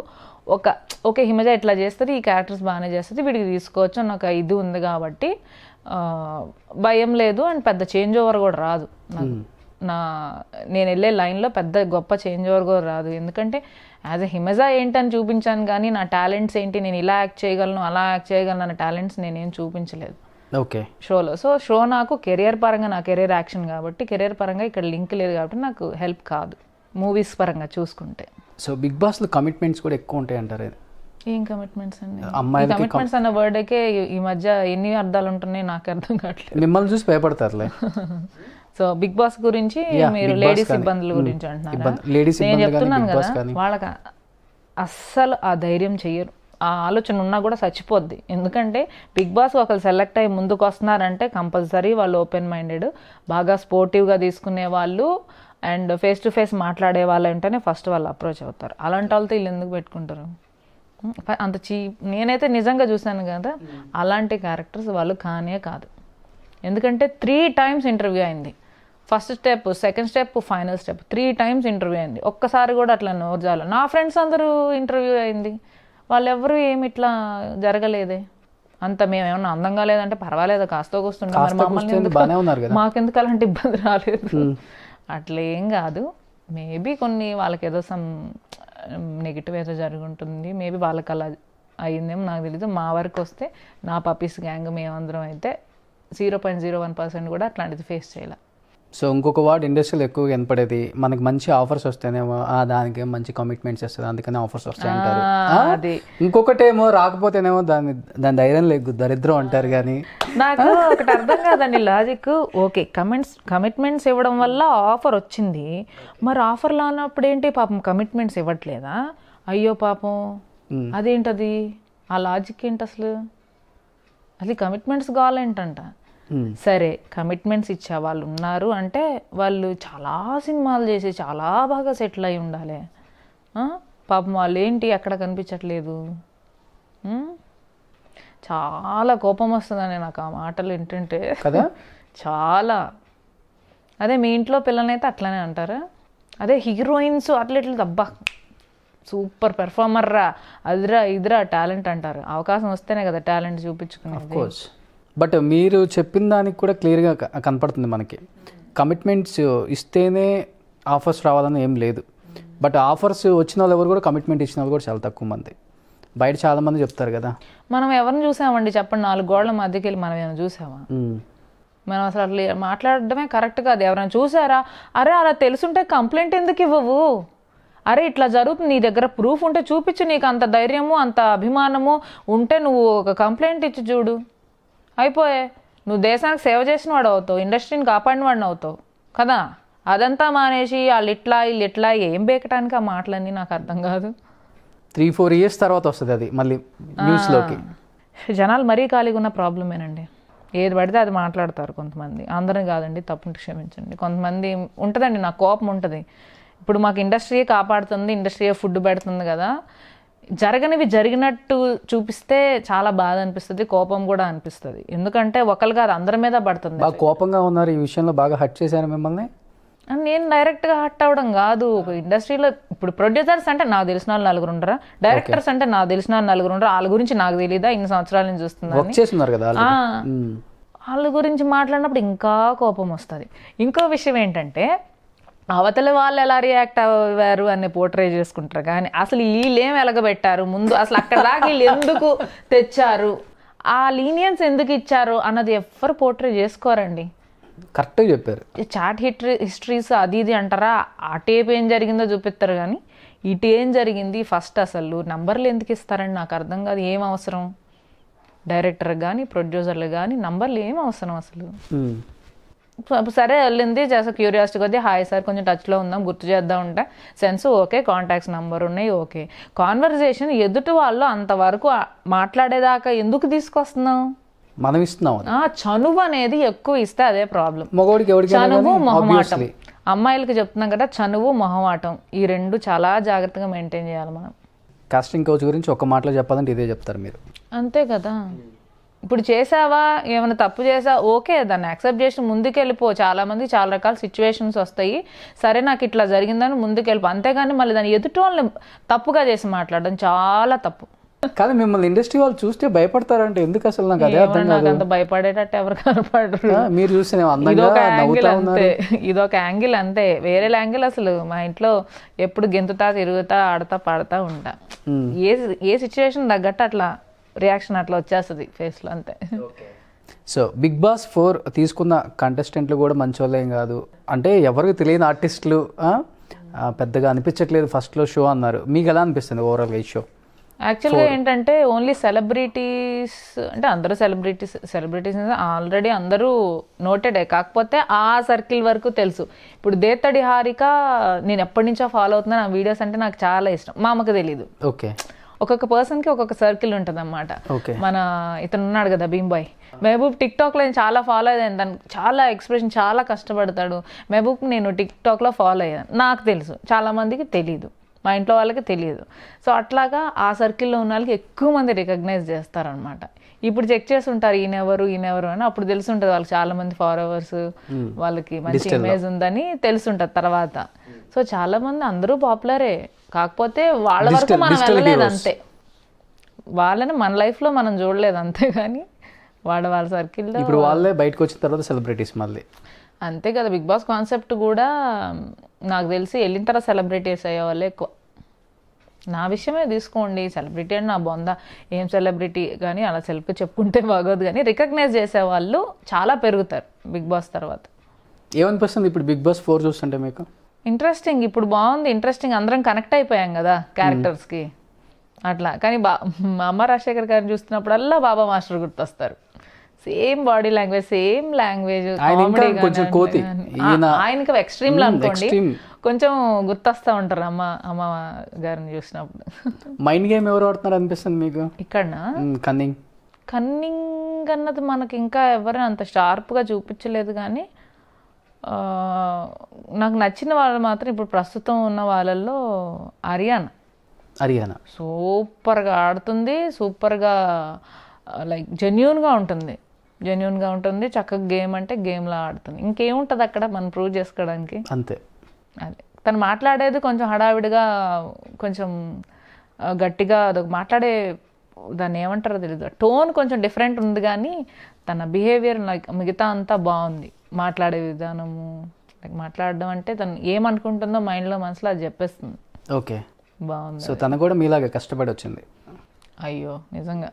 ఒక ఓకే హిమజ ఇట్లా చేస్తుంది ఈ క్యారెక్టర్స్ బాగానే చేస్తుంది వీడికి తీసుకోవచ్చు అని ఒక ఇది ఉంది కాబట్టి భయం లేదు అండ్ పెద్ద చేంజ్ ఓవర్ కూడా రాదు నా నేను వెళ్ళే లైన్లో పెద్ద గొప్ప చేంజ్ ఓవర్ కూడా రాదు ఎందుకంటే యాజ్ ఎ హిమజా ఏంటని చూపించాను కానీ నా టాలెంట్స్ ఏంటి నేను ఇలా యాక్ట్ చేయగలను అలా యాక్ట్ చేయగలను అన్న టాలెంట్స్ నేనేం చూపించలేదు ఓకే షోలో సో షో నాకు కెరియర్ పరంగా నా కెరియర్ యాక్షన్ కాబట్టి కెరియర్ పరంగా ఇక్కడ లింక్ లేదు కాబట్టి నాకు హెల్ప్ కాదు మూవీస్ పరంగా చూసుకుంటే సో బిగ్ బాస్లో కమిట్మెంట్స్ కూడా ఎక్కువ ఉంటాయి అంటారు ఏం కమిట్మెంట్స్ అండి అమ్మాయి కమిట్మెంట్స్ అన్న వర్డ్కే ఈ మధ్య ఎన్ని అర్థాలు ఉంటున్నాయి నాకు అర్థం కావట్లేదు మిమ్మల్ని చూసి భయపడతారులే సో బిగ్ బాస్ గురించి మీరు లేడీస్ ఇబ్బందుల గురించి అంటున్నారు లేడీస్ నేను చెప్తున్నాను కదా వాళ్ళకి అస్సలు ఆ ధైర్యం చెయ్యరు ఆ ఆలోచన ఉన్నా కూడా చచ్చిపోద్ది ఎందుకంటే బిగ్ బాస్ ఒకరు సెలెక్ట్ అయ్యి ముందుకు వస్తున్నారంటే కంపల్సరీ వాళ్ళు ఓపెన్ మైండెడ్ బాగా స్పోర్టివ్గా తీసుకునే వాళ్ళు అండ్ ఫేస్ టు ఫేస్ మాట్లాడే వాళ్ళు ఉంటేనే ఫస్ట్ వాళ్ళు అప్రోచ్ అవుతారు అలాంటి వాళ్ళతో వీళ్ళు ఎందుకు పెట్టుకుంటారు అంత చీప్ నేనైతే నిజంగా చూశాను కదా అలాంటి క్యారెక్టర్స్ వాళ్ళు కానే కాదు ఎందుకంటే త్రీ టైమ్స్ ఇంటర్వ్యూ అయింది first step second step final step three times interview అయింది ఒక్కసారి కూడా అట్లా నోరు చాలు నా ఫ్రెండ్స్ అందరూ ఇంటర్వ్యూ అయింది వాళ్ళెవరూ ఏమి ఇట్లా జరగలేదే అంత మేమేమన్నా అందంగా లేదంటే పర్వాలేదు కాస్తో వస్తుండే మాకెందుకు అలాంటి ఇబ్బంది రాలేదు అట్లేం కాదు మేబీ కొన్ని వాళ్ళకి ఏదో సమ్ నెగిటివ్ ఏదో జరుగుంటుంది మేబీ వాళ్ళకి అలా అయిందేమో నాకు తెలీదు మా వరకు వస్తే నా పప్పీస్ గ్యాంగ్ మేమందరం అయితే zero point zero one percent కూడా అట్లాంటిది ఫేస్ చేయలే సో ఇంకొక వాడు ఇండస్ట్రీలో ఎక్కువగా కనపడేది మనకి మంచి ఆఫర్స్ వస్తేనేమో దానికి మంచి కమిట్మెంట్స్ వస్తుంది అందుకనే ఆఫర్స్ వస్తాయి అంటారు అది ఇంకొకటేమో రాకపోతేనేమో దాని దాని ధైర్యం లేదు దరిద్రం అంటారు కానీ నాకు ఒకటి అర్థం కాదండి లాజిక్ ఓకే కమెంట్స్ కమిట్మెంట్స్ ఇవ్వడం వల్ల ఆఫర్ వచ్చింది మరి ఆఫర్లో ఉన్నప్పుడు ఏంటి పాపం కమిట్మెంట్స్ ఇవ్వట్లేదా అయ్యో పాపం అదేంటది ఆ లాజిక్ ఏంటి అసలు అది కమిట్మెంట్స్ కావాలేంటంట Hmm. సరే కమిట్మెంట్స్ ఇచ్చే వాళ్ళు ఉన్నారు అంటే వాళ్ళు చాలా సినిమాలు చేసి చాలా బాగా సెటిల్ అయి ఉండాలి పాపం వాళ్ళు ఏంటి ఎక్కడ కనిపించట్లేదు hmm? చాలా కోపం వస్తుందని నాకు ఆ మాటలు ఏంటంటే కదా చాలా అదే మీ ఇంట్లో పిల్లనైతే అట్లనే అంటారు అదే హీరోయిన్స్ అట్లెట్లు దబ్బా సూపర్ పెర్ఫార్మర్ రా అదిరా ఇదిరా టాలెంట్ అంటారు అవకాశం వస్తేనే కదా టాలెంట్ చూపించుకునేది బట్ మీరు చెప్పిన దానికి కూడా క్లియర్గా కనపడుతుంది మనకి కమిట్మెంట్స్ ఇస్తేనే ఆఫర్స్ రావాలని ఏం లేదు బట్ ఆఫర్స్ వచ్చిన వాళ్ళు ఎవరు కూడా కమిట్మెంట్ ఇచ్చిన వాళ్ళు కూడా చాలా తక్కువ మంది బయట చాలా మంది చెప్తారు కదా మనం ఎవరిని చూసామండి చెప్పండి నాలుగు గోడల మధ్యకి వెళ్ళి మనం ఏమైనా చూసామా మనం అసలు అట్లా మాట్లాడడమే కరెక్ట్ కాదు ఎవరైనా చూసారా అరే అలా తెలుసుంటే కంప్లైంట్ ఎందుకు ఇవ్వవు అరే ఇట్లా జరుగుతుంది నీ దగ్గర ప్రూఫ్ ఉంటే చూపించు నీకు అంత ధైర్యము అంత అభిమానము ఉంటే నువ్వు ఒక కంప్లైంట్ ఇచ్చి చూడు అయిపోయే నువ్వు దేశానికి సేవ చేసిన వాడు అవుతావు ఇండస్ట్రీని కాపాడిన వాడిని అవుతావు కదా అదంతా మానేసి వాళ్ళు ఇట్లా వీళ్ళు ఇట్లా ఏం బేకటానికి ఆ మాటలన్నీ నాకు అర్థం కాదు త్రీ ఫోర్ ఇయర్స్ తర్వాత వస్తుంది అది మళ్ళీ న్యూస్లోకి జనాలు మరీ ఖాళీగా ఉన్న ప్రాబ్లమేనండి ఏది పడితే అది మాట్లాడతారు కొంతమంది అందరం కాదండి తప్పుని క్షమించండి కొంతమంది ఉంటుందండి నాకు కోపం ఉంటుంది ఇప్పుడు మాకు ఇండస్ట్రీయే కాపాడుతుంది ఇండస్ట్రీయే ఫుడ్ పెడుతుంది కదా జరగనివి జరిగినట్టు చూపిస్తే చాలా బాధ అనిపిస్తుంది కోపం కూడా అనిపిస్తుంది ఎందుకంటే ఒకరు కాదు అందరి మీద పడుతుంది బాగా కోపంగా ఉన్నారు ఈ విషయంలో బాగా హట్ చేశారు మిమ్మల్ని నేను డైరెక్ట్గా హట్ అవ్వడం కాదు ఒక ఇండస్ట్రీలో ఇప్పుడు ప్రొడ్యూసర్స్ అంటే నాకు తెలిసిన వాళ్ళు నలుగురు ఉండరా డైరెక్టర్స్ అంటే నాకు తెలిసిన వాళ్ళు నలుగురు ఉండరా వాళ్ళ గురించి నాకు తెలియదా ఇన్ని సంవత్సరాల నుంచి చూస్తున్నారు కదా వాళ్ళ గురించి మాట్లాడినప్పుడు ఇంకా కోపం వస్తుంది ఇంకో విషయం ఏంటంటే అవతల వాళ్ళు ఎలా రియాక్ట్ అవ్వారు అని పోర్ట్రే చేసుకుంటారు కానీ అసలు వీళ్ళేం ఎలగబెట్టారు ముందు అసలు అక్కడ దాకా వీళ్ళు ఎందుకు తెచ్చారు ఆ లీనియన్స్ ఎందుకు ఇచ్చారు అన్నది ఎవ్వరు పోర్ట్రే చేసుకోరండి కరెక్ట్గా చెప్పారు చాట్ హిస్టరీ హిస్టరీస్ అది ఇది అంటారా ఆ టేప్ ఏం జరిగిందో చూపిస్తారు కానీ ఇటు ఏం జరిగింది ఫస్ట్ అసలు నంబర్లు ఎందుకు ఇస్తారండి నాకు అర్థం కాదు ఏం అవసరం డైరెక్టర్ కానీ ప్రొడ్యూసర్లు కానీ నంబర్లు ఏం అవసరం అసలు సరే వెళ్ళింది జస్ట్ క్యూరియాసిటీ కొద్దీ హాయ్ సార్ కొంచెం టచ్లో ఉందాం గుర్తు చేద్దాం ఉంటే సెన్స్ ఓకే కాంటాక్ట్స్ నెంబర్ ఉన్నాయి ఓకే కాన్వర్జేషన్ ఎదుటి వాళ్ళు అంతవరకు మాట్లాడేదాకా ఎందుకు తీసుకొస్తున్నాం మనం ఇస్తున్నాం చనువు అనేది ఎక్కువ ఇస్తే అదే ప్రాబ్లం చనువు మొహమాటం అమ్మాయిలకు చెప్తున్నాం కదా చనువు మొహమాటం ఈ రెండు చాలా జాగ్రత్తగా మెయింటైన్ చేయాలి మనం కాస్టింగ్ కోచ్ గురించి ఒక మాటలో చెప్పాలంటే ఇదే చెప్తారు మీరు అంతే కదా ఇప్పుడు చేసావా ఏమైనా తప్పు చేసా ఓకే దాన్ని యాక్సెప్ట్ చేసి ముందుకెళ్ళిపో చాలా మంది చాలా రకాల సిచ్యువేషన్స్ వస్తాయి సరే నాకు ఇట్లా జరిగిందని ముందుకెళ్ళిపో అంతేగాని మళ్ళీ దాన్ని ఎదుటి వాళ్ళని తప్పుగా చేసి మాట్లాడడం చాలా తప్పు కానీ మిమ్మల్ని ఇండస్ట్రీ వాళ్ళు చూస్తే భయపడతారంటే ఎందుకు అసలు నాకు అదే అర్థం కాదు అంత భయపడేటట్టు ఎవరు కనపడరు మీరు చూస్తే ఇదొక యాంగిల్ అంతే వేరే యాంగిల్ అసలు మా ఇంట్లో ఎప్పుడు గెంతుతా తిరుగుతా ఆడతా పాడతా ఉంటా ఏ ఏ సిచ్యువేషన్ తగ్గట్టు అట్లా రియాక్షన్ అట్లా వచ్చేస్తుంది ఫేస్లో అంతే సో బిగ్ బాస్ ఫోర్ తీసుకున్న కంటెస్టెంట్లు కూడా వాళ్ళేం కాదు అంటే ఎవరికి తెలియని ఆర్టిస్టులు పెద్దగా అనిపించట్లేదు ఫస్ట్లో షో అన్నారు మీకు ఎలా అనిపిస్తుంది ఓవరాల్గా ఈ షో యాక్చువల్గా ఏంటంటే ఓన్లీ సెలబ్రిటీస్ అంటే అందరూ సెలబ్రిటీస్ సెలబ్రిటీస్ ఆల్రెడీ అందరూ నోటెడే కాకపోతే ఆ సర్కిల్ వరకు తెలుసు ఇప్పుడు దేతడి హారిక నేను ఎప్పటి నుంచో ఫాలో అవుతున్నాను ఆ వీడియోస్ అంటే నాకు చాలా ఇష్టం మా అమ్మకి తెలియదు ఓకే ఒక్కొక్క పర్సన్కి ఒక్కొక్క సర్కిల్ ఉంటుంది అనమాట మన ఇతను ఉన్నాడు కదా బాయ్ మెహబూబ్ టిక్ టాక్ నేను చాలా ఫాలో అయ్యాను దానికి చాలా ఎక్స్ప్రెషన్ చాలా కష్టపడతాడు మెహబూబ్ నేను టిక్ లో ఫాలో అయ్యాను నాకు తెలుసు చాలామందికి తెలియదు మా ఇంట్లో వాళ్ళకి తెలియదు సో అట్లాగా ఆ సర్కిల్లో ఉన్న వాళ్ళకి ఎక్కువ మంది రికగ్నైజ్ చేస్తారనమాట ఇప్పుడు చెక్ చేసి ఉంటారు ఈయన ఎవరు ఈయన ఎవరు అని అప్పుడు తెలుసుంటది వాళ్ళకి చాలా మంది ఫాలోవర్స్ వాళ్ళకి మంచి ఇమేజ్ ఉందని తెలుసుంటది తర్వాత సో చాలా మంది అందరూ పాపులరే కాకపోతే వాళ్ళ వరకు మనం వెళ్ళలేదు అంతే వాళ్ళని మన లైఫ్లో మనం చూడలేదు అంతే కానీ వాడు వాళ్ళ సర్కిల్ ఇప్పుడు వాళ్ళే బయటకు వచ్చిన తర్వాత సెలబ్రిటీస్ మళ్ళీ అంతే కదా బిగ్ బాస్ కాన్సెప్ట్ కూడా నాకు తెలిసి వెళ్ళిన తర్వాత సెలబ్రిటీస్ వాళ్ళే ఎక్కువ నా విషయమే తీసుకోండి సెలబ్రిటీ అని నా బొంద ఏం సెలబ్రిటీ కానీ అలా సెల్ఫ్ చెప్పుకుంటే బాగోదు కానీ రికగ్నైజ్ చేసే వాళ్ళు చాలా పెరుగుతారు బిగ్ బాస్ తర్వాత ఏమనిపిస్తుంది ఇప్పుడు బిగ్ బాస్ ఫోర్ చూస్తుంటే మీకు ఇంట్రెస్టింగ్ ఇప్పుడు బాగుంది ఇంట్రెస్టింగ్ అందరం కనెక్ట్ అయిపోయాం కదా క్యారెక్టర్స్కి అట్లా కానీ బా అమ్మ రాజశేఖర్ గారిని చూస్తున్నప్పుడల్లా బాబా మాస్టర్ గుర్తొస్తారు same body language same language కొంచెం కోతి ఆయనకి ఎక్స్ట్రీమ్ అనుకోండి కొంచెం గుర్తొస్తా ఉంటారు అమ్మ అమ్మ గారిని చూసినప్పుడు మైండ్ గేమ్ ఎవరు ఆడుతున్నారు అనిపిస్తుంది మీకు ఇక్కడ కన్నింగ్ కన్నింగ్ అన్నది మనకి ఇంకా ఎవరు అంత షార్ప్గా చూపించలేదు కానీ నాకు నచ్చిన వాళ్ళు మాత్రం ఇప్పుడు ప్రస్తుతం ఉన్న వాళ్ళల్లో అరియానా అరియానా సూపర్గా ఆడుతుంది సూపర్గా లైక్ జెన్యున్గా ఉంటుంది జెన్యున్గా ఉంటుంది చక్కగా గేమ్ అంటే గేమ్లా ఆడుతుంది ఇంకేముంటుంది అక్కడ మనం ప్రూవ్ చేసుకోవడానికి అంతే అదే తను మాట్లాడేది కొంచెం హడావిడిగా కొంచెం గట్టిగా అదొక మాట్లాడే దాన్ని ఏమంటారో తెలియదు టోన్ కొంచెం డిఫరెంట్ ఉంది కానీ తన బిహేవియర్ లైక్ మిగతా అంతా బాగుంది మాట్లాడే విధానము లైక్ మాట్లాడడం అంటే తను ఏమనుకుంటుందో మైండ్లో మనసులో అది చెప్పేస్తుంది ఓకే బాగుంది సో తను కూడా మీలాగే కష్టపడి వచ్చింది అయ్యో నిజంగా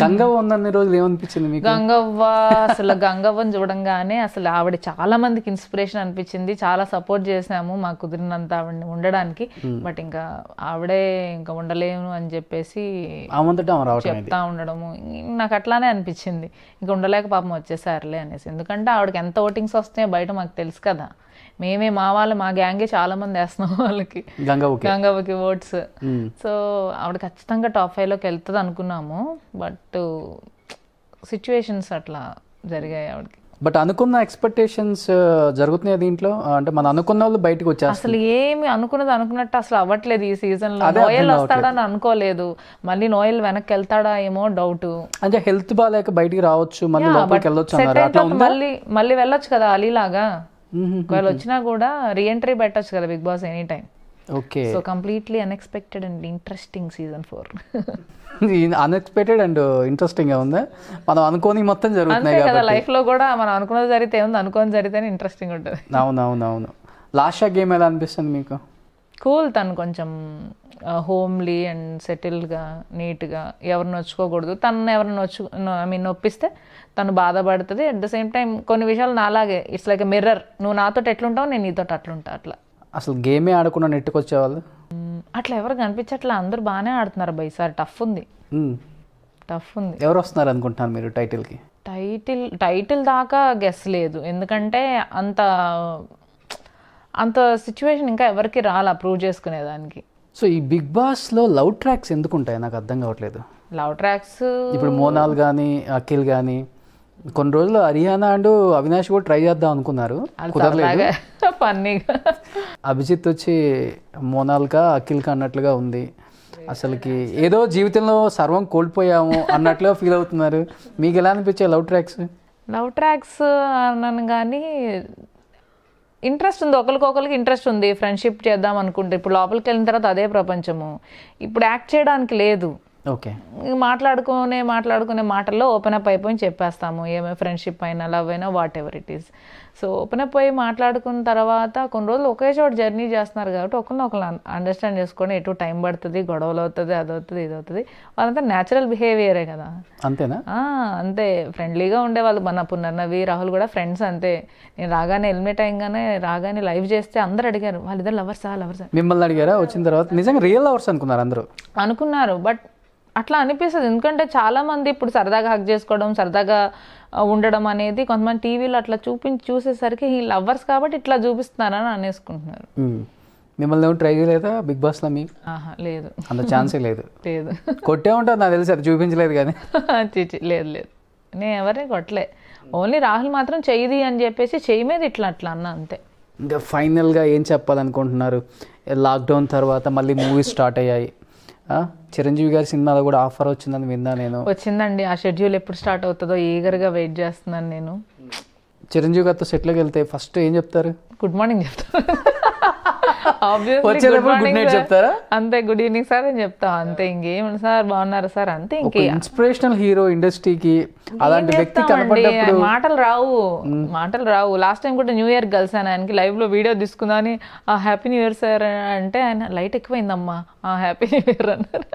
గంగవ్వ ఉందన్న రోజులు ఏమనిపించింది మీకు గంగవ్వ అసలు గంగవ్వని చూడంగానే అసలు ఆవిడ చాలా మందికి ఇన్స్పిరేషన్ అనిపించింది చాలా సపోర్ట్ చేసాము మాకు కుదిరినంత ఆవిడని ఉండడానికి బట్ hmm. ఇంకా ఆవిడే ఇంకా ఉండలేను అని చెప్పేసి చెప్తా ఉండడము నాకు అట్లానే అనిపించింది ఇంకా ఉండలేక పాపం వచ్చేసారులే అనేసి ఎందుకంటే ఆవిడకి ఎంత ఓటింగ్స్ వస్తాయో బయట మాకు తెలుసు కదా మేమే మా వాళ్ళు మా గ్యాంగే చాలా మంది వేస్తున్నాం వాళ్ళకి గంగవ్వకి ఓట్స్ సో ఆవిడ ఖచ్చితంగా టాప్ ఫైవ్లోకి వెళ్తుంది అనుకున్నాము బట్ సిచ్యువేషన్స్ అట్లా జరిగాయి ఆవిడకి బట్ అనుకున్న ఎక్స్పెక్టేషన్స్ జరుగుతున్నాయి దీంట్లో అంటే మనం అనుకున్న వాళ్ళు బయటకు వచ్చారు అసలు ఏమి అనుకున్నది అనుకున్నట్టు అసలు అవ్వట్లేదు ఈ సీజన్ లో నోయల్ వస్తాడని అనుకోలేదు మళ్ళీ నోయల్ వెనక్కి వెళ్తాడా ఏమో డౌట్ అంటే హెల్త్ బాగాలేక బయటికి రావచ్చు మళ్ళీ లోపలికి వెళ్ళొచ్చు మళ్ళీ మళ్ళీ వెళ్ళొచ్చు కదా అలీలాగా Mm-hmm. ఒకవేళ mm-hmm. వచ్చినా కూడా రీఎంట్రీ పెట్టచ్చు కదా Bigg Boss any time okay so completely unexpected and interesting season four unexpected and interesting ఉందా మనం అనుకోని మొత్తం జరుగుతున్నాయి కదా లైఫ్ లో కూడా మనం అనుకున్నది జరిగితే ఉంది అనుకోని జరిగితేనే ఇంట్రెస్టింగ్ ఉంటుంది అవునవునవును లాస్ట్ గేమ్ ఎలా అనిపిస్తుంది మీకు కూల్ తను కొంచెం హోమ్లీ అండ్ సెటిల్గా నీట్గా ఎవరిని నొచ్చుకోకూడదు తను ఎవరిని నొచ్చు ఐ మీన్ నొప్పిస్తే తను బాధపడుతుంది అట్ ద సేమ్ టైం కొన్ని విషయాలు నాలాగే ఇట్స్ లైక్ మిర్రర్ నువ్వు నాతో ఎట్లుంటావు నేను నీతో అట్లుంటా అట్లా అసలు గేమే ఆడకుండా నెట్టుకొచ్చేవాళ్ళు అట్లా ఎవరు అట్లా అందరూ బాగానే ఆడుతున్నారు బై సార్ టఫ్ ఉంది టఫ్ ఉంది ఎవరు వస్తున్నారు అనుకుంటున్నారు మీరు టైటిల్కి టైటిల్ టైటిల్ దాకా గెస్ లేదు ఎందుకంటే అంత అంత సిచ్యువేషన్ ఇంకా ఎవరికి రాలా ప్రూవ్ చేసుకునేదానికి సో ఈ బిగ్ బాస్లో లవ్ ట్రాక్స్ ఎందుకు ఉంటాయి నాకు అర్థం కావట్లేదు లవ్ ట్రాక్స్ ఇప్పుడు మోనాల్ కానీ అఖిల్ కానీ కొన్ని రోజులు హరియానా అండ్ అవినాష్ కూడా ట్రై చేద్దాం అనుకున్నారు అభిజిత్ వచ్చి మోనాల్కా అఖిల్కా అన్నట్లుగా ఉంది అసలుకి ఏదో జీవితంలో సర్వం కోల్పోయాము అన్నట్లుగా ఫీల్ అవుతున్నారు మీకు ఎలా అనిపించే లవ్ ట్రాక్స్ లవ్ ట్రాక్స్ అన్నాను కానీ ఇంట్రెస్ట్ ఉంది ఒకరికొకరికి ఇంట్రెస్ట్ ఉంది ఫ్రెండ్షిప్ చేద్దాం అనుకుంటే ఇప్పుడు లోపలికి వెళ్ళిన తర్వాత అదే ప్రపంచము ఇప్పుడు యాక్ట్ చేయడానికి లేదు ఓకే మాట్లాడుకునే మాట్లాడుకునే మాటల్లో ఓపెన్ అప్ అయిపోయి చెప్పేస్తాము ఏమైనా ఫ్రెండ్షిప్ అయినా లవ్ అయినా whatever it is so open up అయ్యి మాట్లాడుకున్న తర్వాత కొన్ని రోజులు ఒకే చోట జర్నీ చేస్తున్నారు కాబట్టి ఒకరిని ఒకరు అండర్స్టాండ్ చేసుకొని ఎటు టైం పడుతుంది గొడవలు అవుతుంది అది అవుతుంది ఇది అవుతుంది వాళ్ళంతా న్యాచురల్ బిహేవియరే కదా అంతేనా అంతే ఫ్రెండ్లీగా ఉండేవాళ్ళు మన పునర్నవి రాహుల్ కూడా ఫ్రెండ్స్ అంతే నేను రాగానే హెల్మెట్ అయ్యగానే రాగానే లైవ్ చేస్తే అందరు అడిగారు వాళ్ళిద్దరు లవర్సా లవర్సా మిమ్మల్ని అడిగారా వచ్చిన తర్వాత నిజంగా రియల్ లవర్స్ అనుకున్నారు అందరూ అనుకున్నారు బట్ అట్లా అనిపిస్తుంది ఎందుకంటే చాలామంది ఇప్పుడు సరదాగా హక్ చేసుకోవడం సరదాగా ఉండడం అనేది కొంతమంది టీవీలో అట్లా చూపించి చూసేసరికి ఈ లవ్వర్స్ కాబట్టి ఇట్లా చూపిస్తున్నారని అనేసుకుంటున్నారు మిమ్మల్ని ఏమో ట్రై చేయలేదా బిగ్ బాస్లో మీ లేదు అంత ఛాన్సే లేదు లేదు కొట్టే ఉంటుంది నాకు తెలిసి అది చూపించలేదు కానీ లేదు లేదు నేను ఎవరిని కొట్టలే ఓన్లీ రాహుల్ మాత్రం చేయది అని చెప్పేసి చేయమేది ఇట్లా అట్లా అన్న అంతే ఇంకా ఫైనల్గా ఏం చెప్పాలనుకుంటున్నారు లాక్డౌన్ తర్వాత మళ్ళీ మూవీస్ స్టార్ట్ అయ్యాయి చిరంజీవి గారి సినిమాలో కూడా ఆఫర్ వచ్చిందని విన్నా నేను వచ్చిందండి ఆ షెడ్యూల్ ఎప్పుడు స్టార్ట్ అవుతుందో ఈగర్గా వెయిట్ చేస్తున్నాను నేను చిరంజీవి గారితో సెటిల్ వెళ్తే ఫస్ట్ ఏం చెప్తారు గుడ్ మార్నింగ్ చెప్తారు వచ్చేటప్పుడు అంతే గుడ్ ఈవినింగ్ సార్ అని చెప్తా అంతే ఇంకేమి సార్ బాగున్నారు సార్ అంతే ఇంకే ఇన్స్పిరేషనల్ హీరో ఇండస్ట్రీకి అలాంటి వ్యక్తి మాటలు రావు మాటలు రావు లాస్ట్ టైం కూడా న్యూ ఇయర్ కలిసాను ఆయనకి లైవ్ లో వీడియో ఆ హ్యాపీ న్యూ ఇయర్ సార్ అంటే ఆయన లైట్ ఎక్కువైందమ్మా ఆ హ్యాపీ న్యూ ఇయర్ అన్నారు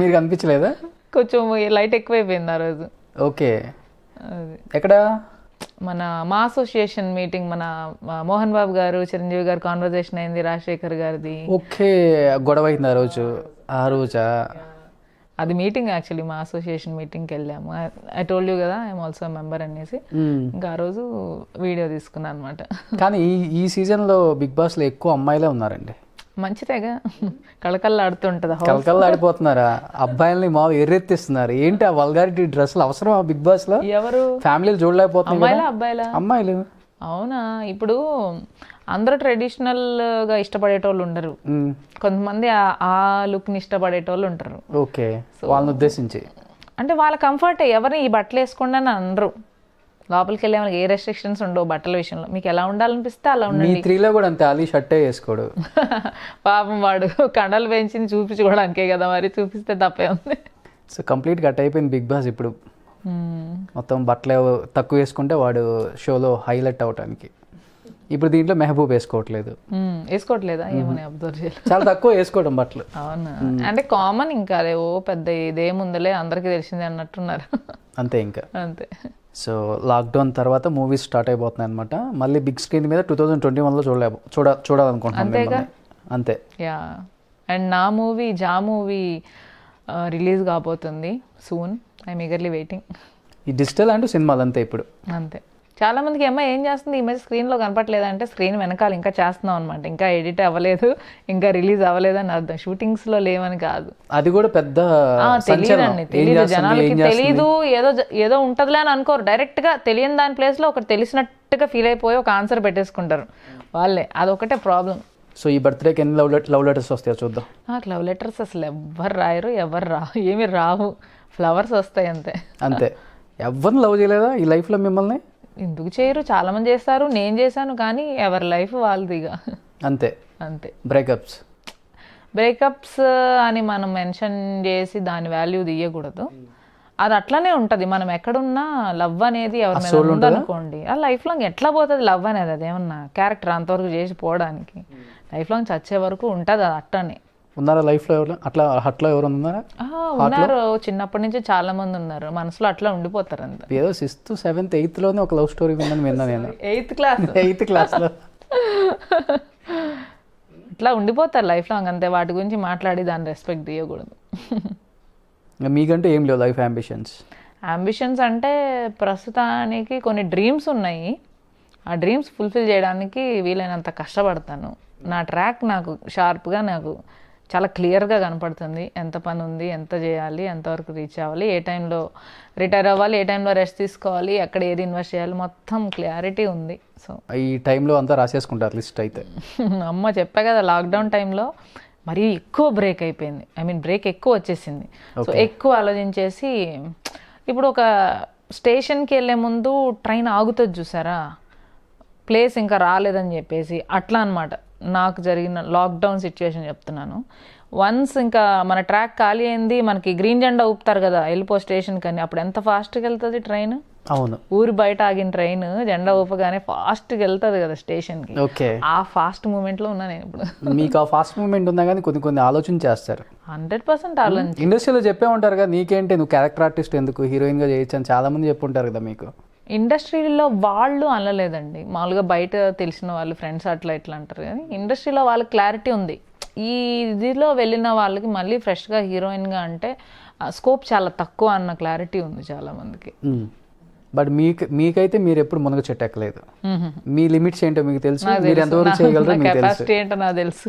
మీరు అనిపించలేదా కొంచెం లైట్ ఎక్కువైపోయింది ఆ రోజు ఓకే ఎక్కడ మన మా అసోసియేషన్ మీటింగ్ మన మోహన్ బాబు గారు చిరంజీవి గారు కాన్వర్జేషన్ అయింది రాజశేఖర్ గారిది ఓకే గొడవ అయింది ఆ రోజు ఆ రోజా అది మీటింగ్ యాక్చువల్లీ మా అసోసియేషన్ మీటింగ్కి వెళ్ళాము ఐ టోల్డ్ యూ కదా ఐఎమ్ ఆల్సో మెంబర్ అనేసి hmm. ఇంకా ఆ రోజు వీడియో తీసుకున్నాను అనమాట కానీ ఈ ఈ సీజన్లో బిగ్ బాస్లో ఎక్కువ అమ్మాయిలే ఉన్నారండి మంచిదేగా కళకళ్ళాడుతుంటది కళకళ్ళాడిపోతున్నారా అబ్బాయిల్ని మా ఎర్రెత్తిస్తున్నారు ఏంటి ఆ వల్గారిటీ డ్రెస్సులు అవసరం ఆ బిగ్ బాస్ లో ఎవరు ఫ్యామిలీలు చూడలేకపోతున్నారు అబ్బాయిల అమ్మాయిలు అవునా ఇప్పుడు అందరూ ట్రెడిషనల్గా ఇష్టపడేటోళ్ళు ఉండరు కొంతమంది ఆ లుక్ని ఇష్టపడేటోళ్ళు ఉంటారు ఓకే వాళ్ళని ఉద్దేశించి అంటే వాళ్ళ కంఫర్ట్ ఎవరిని ఈ బట్టలు వేసుకోండి అని అనరు లోపలికి వెళ్ళే వాళ్ళకి ఏ రెస్ట్రిక్షన్స్ ఉండవు బట్టల విషయంలో మీకు ఎలా ఉండాలనిపిస్తే అలా ఉండండి త్రీలో కూడా అంతే అలీ షర్టే వేసుకోడు పాపం వాడు కండలు పెంచింది చూపించుకోవడానికే కదా మరి చూపిస్తే తప్పే ఉంది సో కంప్లీట్ గట్ అయిపోయింది బిగ్ బాస్ ఇప్పుడు మొత్తం బట్టలు తక్కువ వేసుకుంటే వాడు షోలో హైలైట్ అవడానికి ఇప్పుడు దీంట్లో మెహబూబ్ వేసుకోవట్లేదు వేసుకోవట్లేదా ఏమని అబ్జర్వ్ చేయాలి చాలా తక్కువ వేసుకోవడం బట్టలు అవును అంటే కామన్ ఇంకా అదే ఓ పెద్ద ఇదేముందలే అందరికీ తెలిసిందే అన్నట్టున్నారు అంతే ఇంకా అంతే సో లాక్డౌన్ తర్వాత మూవీస్ స్టార్ట్ అయిపోతున్నాయి అనమాట మళ్ళీ బిగ్ స్క్రీన్ మీద టూ థౌజండ్ ట్వంటీ వన్లో చూడలేము చూడ చూడాలనుకుంటున్నాను అంతే యా అండ్ నా మూవీ జా మూవీ రిలీజ్ కాబోతుంది సూన్ ఐ మీగర్లీ వెయిటింగ్ ఈ డిజిటల్ అండ్ సినిమాలు అంతే ఇప్పుడు అంతే చాలా మందికి అమ్మాయి ఏం చేస్తుంది ఈ మధ్య కనపట్లేదు అంటే స్క్రీన్ వెనకాల ఇంకా చేస్తున్నాం అనమాట ఇంకా ఎడిట్ అవ్వలేదు ఇంకా రిలీజ్ అవ్వలేదు అని అర్థం షూటింగ్స్లో లేవని కాదు అది కూడా పెద్ద తెలియదండి తెలియదు జనాలకి తెలియదు ఏదో ఏదో ఉంటదిలే అని అనుకోరు డైరెక్ట్ గా తెలియని దాని ప్లేస్లో ఒకటి తెలిసినట్టుగా ఫీల్ అయిపోయి ఒక ఆన్సర్ పెట్టేసుకుంటారు వాళ్ళే అదొకటే ప్రాబ్లం సో ఈ బర్త్డేకి ఎన్ని లవ్ లెటర్ లవ్ లెటర్స్ వస్తాయో చూద్దాం నాకు లవ్ లెటర్స్ అసలు ఎవ్వరు రాయరు ఎవరు రా ఏమి రావు ఫ్లవర్స్ వస్తాయి అంతే అంతే ఎవరిని లవ్ చేయలేదా ఈ లైఫ్లో మిమ్మల్ని ఎందుకు చేయరు చాలా మంది చేస్తారు నేను చేశాను కానీ ఎవరి లైఫ్ వాళ్ళదిగా అంతే అంతే బ్రేకప్స్ బ్రేకప్స్ uh, అని మనం మెన్షన్ చేసి దాని వాల్యూ తీయకూడదు అది అట్లానే ఉంటుంది మనం ఎక్కడున్నా లవ్ అనేది ఎవరి మీద ఉందనుకోండి ఆ లైఫ్ లాంగ్ ఎట్లా పోతుంది లవ్ అనేది అదేమన్నా క్యారెక్టర్ అంతవరకు చేసి పోవడానికి లైఫ్ hmm. లాంగ్ చచ్చే వరకు ఉంటుంది అది అట్టనే ఉన్నారా లైఫ్లో ఎవరు అట్లా హట్లో ఎవరు ఉన్నారా ఉన్నారు చిన్నప్పటి నుంచి చాలా మంది ఉన్నారు మనసులో అట్లా ఉండిపోతారు అంత ఏదో సిక్స్త్ సెవెంత్ ఎయిత్ లోనే ఒక లవ్ స్టోరీ విన్నాను నేను ఎయిత్ క్లాస్ ఎయిత్ క్లాస్లో ఇట్లా ఉండిపోతారు లైఫ్ లాంగ్ అంతే వాటి గురించి మాట్లాడి దాన్ని రెస్పెక్ట్ ఇవ్వకూడదు మీకంటే ఏం లేవు లైఫ్ అంబిషన్స్ అంబిషన్స్ అంటే ప్రస్తుతానికి కొన్ని డ్రీమ్స్ ఉన్నాయి ఆ డ్రీమ్స్ ఫుల్ఫిల్ చేయడానికి వీలైనంత కష్టపడతాను నా ట్రాక్ నాకు షార్ప్గా నాకు చాలా క్లియర్గా కనపడుతుంది ఎంత పని ఉంది ఎంత చేయాలి ఎంతవరకు రీచ్ అవ్వాలి ఏ టైంలో రిటైర్ అవ్వాలి ఏ టైంలో రెస్ట్ తీసుకోవాలి ఎక్కడ ఏది ఇన్వెస్ట్ చేయాలి మొత్తం క్లారిటీ ఉంది సో ఈ టైంలో అంతా రాసేసుకుంటారు లిస్ట్ అయితే అమ్మ చెప్పా కదా లాక్డౌన్ టైంలో మరీ ఎక్కువ బ్రేక్ అయిపోయింది ఐ మీన్ బ్రేక్ ఎక్కువ వచ్చేసింది సో ఎక్కువ ఆలోచించేసి ఇప్పుడు ఒక స్టేషన్కి వెళ్ళే ముందు ట్రైన్ ఆగుతుంది చూసారా ప్లేస్ ఇంకా రాలేదని చెప్పేసి అట్లా అనమాట నాకు జరిగిన లాక్డౌన్ సిచ్యువేషన్ చెప్తున్నాను వన్స్ ఇంకా మన ట్రాక్ ఖాళీ అయింది మనకి గ్రీన్ జెండా ఊపుతారు కదా వెళ్ళిపో స్టేషన్ కానీ అప్పుడు ఎంత ఫాస్ట్గా వెళ్తుంది ట్రైన్ అవును ఊరు బయట ఆగిన ట్రైన్ జెండా ఊపగానే ఫాస్ట్గా వెళ్తుంది కదా స్టేషన్కి ఓకే ఆ ఫాస్ట్ మూమెంట్లో ఉన్నా నేను ఇప్పుడు మీకు ఆ ఫాస్ట్ మూమెంట్ ఉన్నా కానీ కొన్ని కొన్ని ఆలోచన చేస్తారు హండ్రెడ్ పర్సెంట్ ఆలోచన ఇండస్ట్రీలో చెప్పే ఉంటారు కదా నీకేంటి నువ్వు క్యారెక్టర్ ఆర్టిస్ట్ ఎందుకు హీరోయిన్గా చేయొచ్చు అని చాలామంది చెప్పుంటారు కదా మీకు ఇండస్ట్రీలో వాళ్ళు అనలేదండి మామూలుగా బయట తెలిసిన వాళ్ళు ఫ్రెండ్స్ అట్లా ఇట్లా అంటారు కానీ ఇండస్ట్రీలో వాళ్ళకి క్లారిటీ ఉంది ఈ ఇదిలో వెళ్ళిన వాళ్ళకి మళ్ళీ ఫ్రెష్గా హీరోయిన్గా అంటే స్కోప్ చాలా తక్కువ అన్న క్లారిటీ ఉంది చాలా మందికి బట్ మీకు మీకైతే మీరు ఎప్పుడు మునగ చెట్టెక్కలేదు మీ లిమిట్స్ ఏంటో మీకు తెలుసు మీరు ఎంతవరకు చేయగలరు మీకు తెలుసు కెపాసిటీ ఏంటో నాకు తెలుసు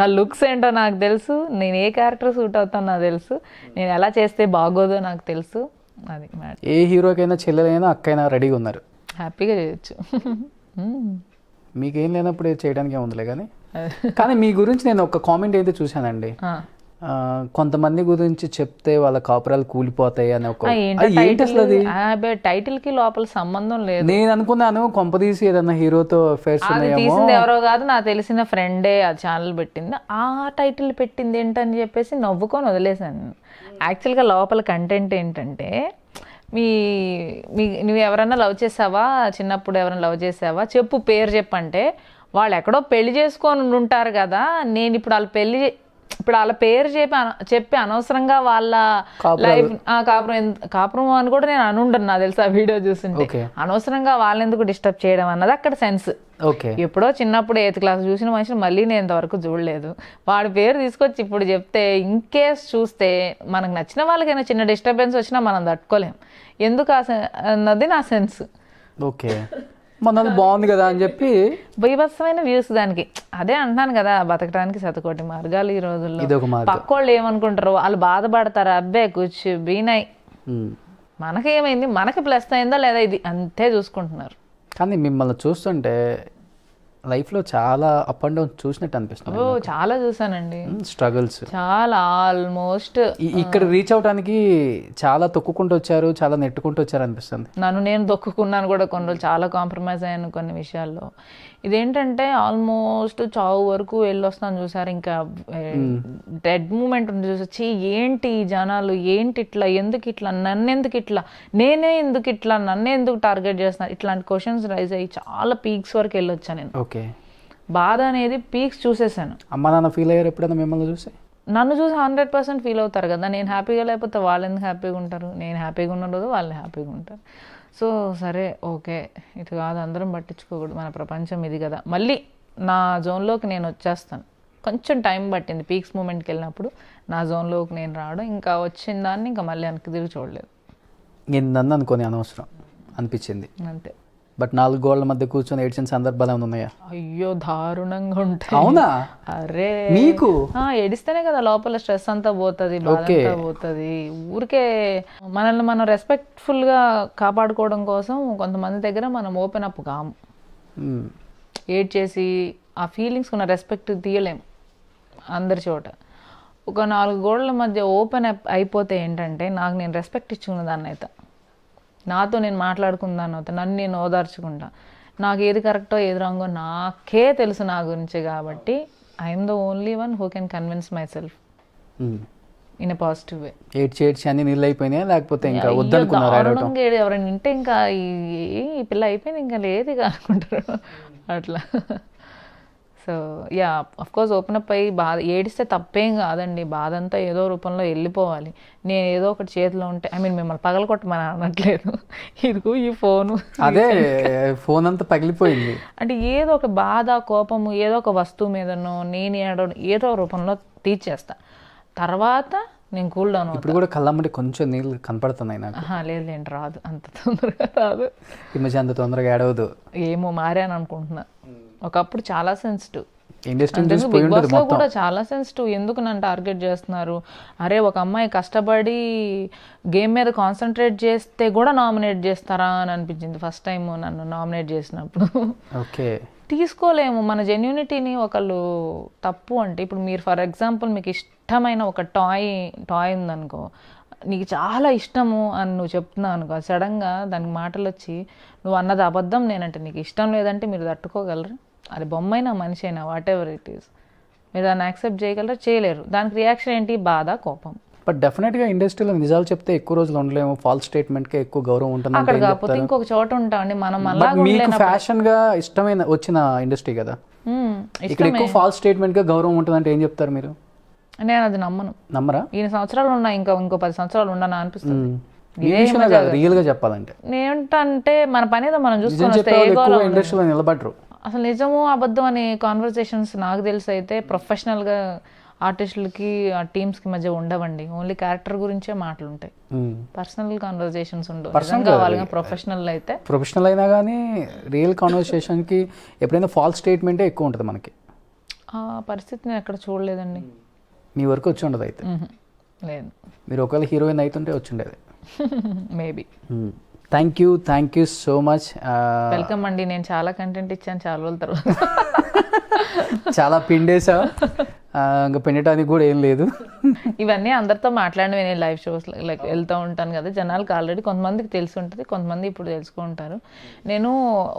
నా లుక్స్ ఏంటో నాకు తెలుసు నేను ఏ క్యారెక్టర్ సూట్ అవుతానో నాకు తెలుసు నేను ఎలా చేస్తే బాగోదో నాకు తెలుసు అది ఏ హీరోకైనా చెల్లెలైనా అక్కైనా రెడీగా ఉన్నారు హ్యాపీగా చేయొచ్చు మీకేం లేనప్పుడు చేయడానికి ఉందిలే కానీ కానీ మీ గురించి నేను ఒక కామెంట్ అయితే చూశానండి కొంతమంది గురించి చెప్తే వాళ్ళ కాపురాలు కూలిపోతాయి అని ఒక టైటిల్ కి లోపల సంబంధం లేదు నేను అనుకున్నాను కొంపదీసి ఏదన్నా హీరోతో ఫేస్ ఎవరో కాదు నాకు తెలిసిన ఫ్రెండే ఆ ఛానల్ పెట్టింది ఆ టైటిల్ పెట్టింది ఏంటని చెప్పేసి నవ్వుకొని వదిలేశాను యాక్చువల్గా లోపల కంటెంట్ ఏంటంటే మీ మీ నువ్వు ఎవరన్నా లవ్ చేసావా చిన్నప్పుడు ఎవరైనా లవ్ చేసావా చెప్పు పేరు చెప్పంటే వాళ్ళు ఎక్కడో పెళ్లి చేసుకొని ఉంటారు కదా నేను ఇప్పుడు వాళ్ళు పెళ్లి ఇప్పుడు వాళ్ళ పేరు చెప్పి చెప్పి అనవసరంగా వాళ్ళ లైఫ్ కాపురం కాపురం అని కూడా నేను అనుండను నా తెలుసు ఆ వీడియో చూసింటే అనవసరంగా వాళ్ళని ఎందుకు డిస్టర్బ్ చేయడం అన్నది అక్కడ సెన్స్ ఎప్పుడో చిన్నప్పుడు ఎయిత్ క్లాస్ చూసిన మనిషిని మళ్ళీ నేను ఇంతవరకు చూడలేదు వాడి పేరు తీసుకొచ్చి ఇప్పుడు చెప్తే కేస్ చూస్తే మనకు నచ్చిన వాళ్ళకైనా చిన్న డిస్టర్బెన్స్ వచ్చినా మనం తట్టుకోలేం ఎందుకు అన్నది నా సెన్స్ ఓకే మనల్ని బాగుంది కదా అని చెప్పి బీభత్సమైన వ్యూస్ దానికి అదే అంటున్నాను కదా బతకడానికి శతకోటి మార్గాలు ఈ రోజుల్లో పక్కోళ్ళు ఏమనుకుంటారు వాళ్ళు బాధపడతారు అబ్బే కూర్చు బీనై మనకేమైంది మనకి ప్లస్ అయిందా లేదా ఇది అంతే చూసుకుంటున్నారు కానీ మిమ్మల్ని చూస్తుంటే లైఫ్లో చాలా అప్ అండ్ డౌన్ చూసినట్టు అనిపిస్తుంది చాలా చూసానండి స్ట్రగుల్స్ చాలా ఆల్మోస్ట్ ఇక్కడ రీచ్ అవడానికి చాలా తొక్కుకుంటూ వచ్చారు చాలా నెట్టుకుంటూ వచ్చారు అనిపిస్తుంది నన్ను నేను తొక్కుకున్నాను కూడా కొన్ని చాలా కాంప్రమైజ్ అయ్యాను కొన్ని విషయాల్లో ఇదేంటంటే ఆల్మోస్ట్ చావు వరకు వెళ్ళొస్తాను చూసారు ఇంకా డెడ్ మూమెంట్ ఉంది చూసొచ్చి ఏంటి జనాలు ఏంటి ఇట్లా ఎందుకు ఇట్లా నన్ను ఎందుకు ఇట్లా నేనే ఎందుకు ఇట్లా నన్నే ఎందుకు టార్గెట్ చేస్తున్నాను ఇట్లాంటి క్వశ్చన్స్ రైజ్ అయ్యి చాలా పీక్స్ వరకు వెళ్ళొచ్చా నేను ఓకే బాధ అనేది పీక్స్ చూసేసాను అమ్మ నాన్న ఫీల్ అయ్యారు ఎప్పుడైనా మిమ్మల్ని చూసి నన్ను చూసి హండ్రెడ్ పర్సెంట్ ఫీల్ అవుతారు కదా నేను హ్యాపీగా లేకపోతే వాళ్ళు ఎందుకు హ్యాపీగా ఉంటారు నేను హ్యాపీగా ఉండదు వాళ్ళు హ్యాపీగా ఉంటారు సో సరే ఓకే ఇటు కాదు అందరం పట్టించుకోకూడదు మన ప్రపంచం ఇది కదా మళ్ళీ నా జోన్లోకి నేను వచ్చేస్తాను కొంచెం టైం పట్టింది పీక్స్ మూమెంట్కి వెళ్ళినప్పుడు నా జోన్లోకి నేను రావడం ఇంకా వచ్చిన దాన్ని ఇంకా మళ్ళీ వెనక్కి తిరిగి చూడలేదు నేను నన్ను అనుకోని అనవసరం అనిపించింది అంతే బట్ నాలుగు గోళ్ల మధ్య కూర్చొని ఏడ్చిన సందర్భాలు ఏమైనా ఉన్నాయా అయ్యో దారుణంగా ఉంటాయి అవునా అరే మీకు ఏడిస్తేనే కదా లోపల స్ట్రెస్ అంతా పోతుంది పోతుంది ఊరికే మనల్ని మనం రెస్పెక్ట్ఫుల్ గా కాపాడుకోవడం కోసం కొంతమంది దగ్గర మనం ఓపెన్ అప్ కాము ఏడ్ చేసి ఆ ఫీలింగ్స్ ఉన్న రెస్పెక్ట్ తీయలేము అందరి చోట ఒక నాలుగు గోడల మధ్య ఓపెన్ అయిపోతే ఏంటంటే నాకు నేను రెస్పెక్ట్ ఇచ్చుకున్న దాన్ని అయితే నాతో నేను మాట్లాడుకుందాను నన్ను నేను ఓదార్చుకుంటా నాకు ఏది కరెక్టో ఏది రాంగో నాకే తెలుసు నా గురించి కాబట్టి I'm the only one who can convince myself in positive way ఏడ్చి ఏడ్చి అన్ని నీళ్ళు అయిపోయినాయి లేకపోతే ఇంకా వద్దనుకున్నారు ఎవరైనా ఉంటే ఇంకా ఈ పిల్ల అయిపోయింది ఇంకా లేదు కానుకుంటారు అనుకుంటారు అట్లా so yeah course open up అయ్యి బాధ ఏడిస్తే తప్పేం కాదండి బాధ అంతా ఏదో రూపంలో వెళ్ళిపోవాలి నేను ఏదో ఒకటి చేతిలో ఉంటే ఐ మీన్ మిమ్మల్ని పగలగొట్టమని అనట్లేదు ఇదిగో ఈ ఫోను అదే ఫోన్ అంతా పగిలిపోయింది అంటే ఏదో ఒక బాధ కోపము ఏదో ఒక వస్తువు మీదనో నేను ఏడో ఏదో రూపంలో తీర్చేస్తా తర్వాత నేను కూల్ డౌన్ ఇప్పుడు కూడా కళ్ళమ్మటి కొంచెం నీళ్ళు కనపడుతున్నాయి నాకు లేదు లేండి రాదు అంత తొందరగా రాదు ఈ మధ్య అంత తొందరగా ఏడవదు ఏమో మారాను అనుకుంటున్నా ఒకప్పుడు చాలా సెన్సిటివ్ బిగ్ బాస్ లో కూడా చాలా సెన్సిటివ్ ఎందుకు నన్ను టార్గెట్ చేస్తున్నారు అరే ఒక అమ్మాయి కష్టపడి గేమ్ మీద కాన్సన్ట్రేట్ చేస్తే కూడా నామినేట్ చేస్తారా అని అనిపించింది ఫస్ట్ టైం నన్ను నామినేట్ చేసినప్పుడు ఓకే తీసుకోలేము మన జెన్యునిటీని ఒకళ్ళు తప్పు అంటే ఇప్పుడు మీరు ఫర్ ఎగ్జాంపుల్ మీకు ఇష్టమైన ఒక టాయ్ టాయ్ ఉందనుకో నీకు చాలా ఇష్టము అని నువ్వు చెప్తున్నావు అనుకో సడన్గా దానికి మాటలు వచ్చి నువ్వు అన్నది అబద్ధం నేనంటే నీకు ఇష్టం లేదంటే మీరు తట్టుకోగలరు అది బొమ్మైనా మనిషి అయినా వాట్ ఎవర్ ఇట్ ఈస్ మీరు దాన్ని యాక్సెప్ట్ చేయగలరా చేయలేరు దానికి రియాక్షన్ ఏంటి బాధ కోపం బట్ డెఫినెట్గా ఇండస్ట్రీలో నిజాలు చెప్తే ఎక్కువ రోజులు ఉండలేము ఫాల్స్ స్టేట్మెంట్కే ఎక్కువ గౌరవం ఉంటుంది అక్కడ కాకపోతే ఇంకొక చోట ఉంటామండి మనం అలా మీకు ఫ్యాషన్గా ఇష్టమైన వచ్చిన ఇండస్ట్రీ కదా ఇక్కడ ఎక్కువ ఫాల్స్ స్టేట్మెంట్గా గౌరవం ఉంటుందంటే ఏం చెప్తారు మీరు నేను అది నమ్మను నమ్మరా ఈ సంవత్సరాలు ఉన్నా ఇంకా ఇంకో పది సంవత్సరాలు ఉండనా అనిపిస్తుంది రియల్ గా చెప్పాలంటే ఏంటంటే మన పని ఏదో మనం చూసుకుని ఇండస్ట్రీలో నిలబడరు అసలు నిజము అబద్ధం అనే కాన్వర్సేషన్స్ నాకు తెలిసి అయితే ప్రొఫెషనల్గా hmm. ఆర్టిస్టులకి ఆ టీమ్స్కి మధ్య ఉండవండి ఓన్లీ క్యారెక్టర్ గురించే మాటలు ఉంటాయి పర్సనల్ కాన్వర్సేషన్స్ ఉండవు పర్సనల్ కావాలి ప్రొఫెషనల్ అయితే ప్రొఫెషనల్ అయినా కానీ రియల్ కాన్వర్సేషన్కి ఎప్పుడైనా ఫాల్స్ స్టేట్మెంటే ఎక్కువ ఉంటుంది మనకి ఆ పరిస్థితి నేను ఎక్కడ చూడలేదండి hmm. మీ వరకు వచ్చి ఉండదు అయితే లేదు మీరు ఒకవేళ హీరోయిన్ అయితే ఉంటే వచ్చి ఉండేది maybe thank you thank you so much welcome అండి నేను చాలా కంటెంట్ ఇచ్చాను చాలా రోజుల తర్వాత చాలా పిండేసా uh, ఇంకా పిండటానికి కూడా ఏం లేదు ఇవన్నీ అందరితో మాట్లాడినవి నేను లైవ్ షోస్ లైక్ వెళ్తూ ఉంటాను కదా జనాలకు ఆల్రెడీ కొంతమందికి తెలిసి ఉంటుంది కొంతమంది ఇప్పుడు తెలుసుకుంటారు నేను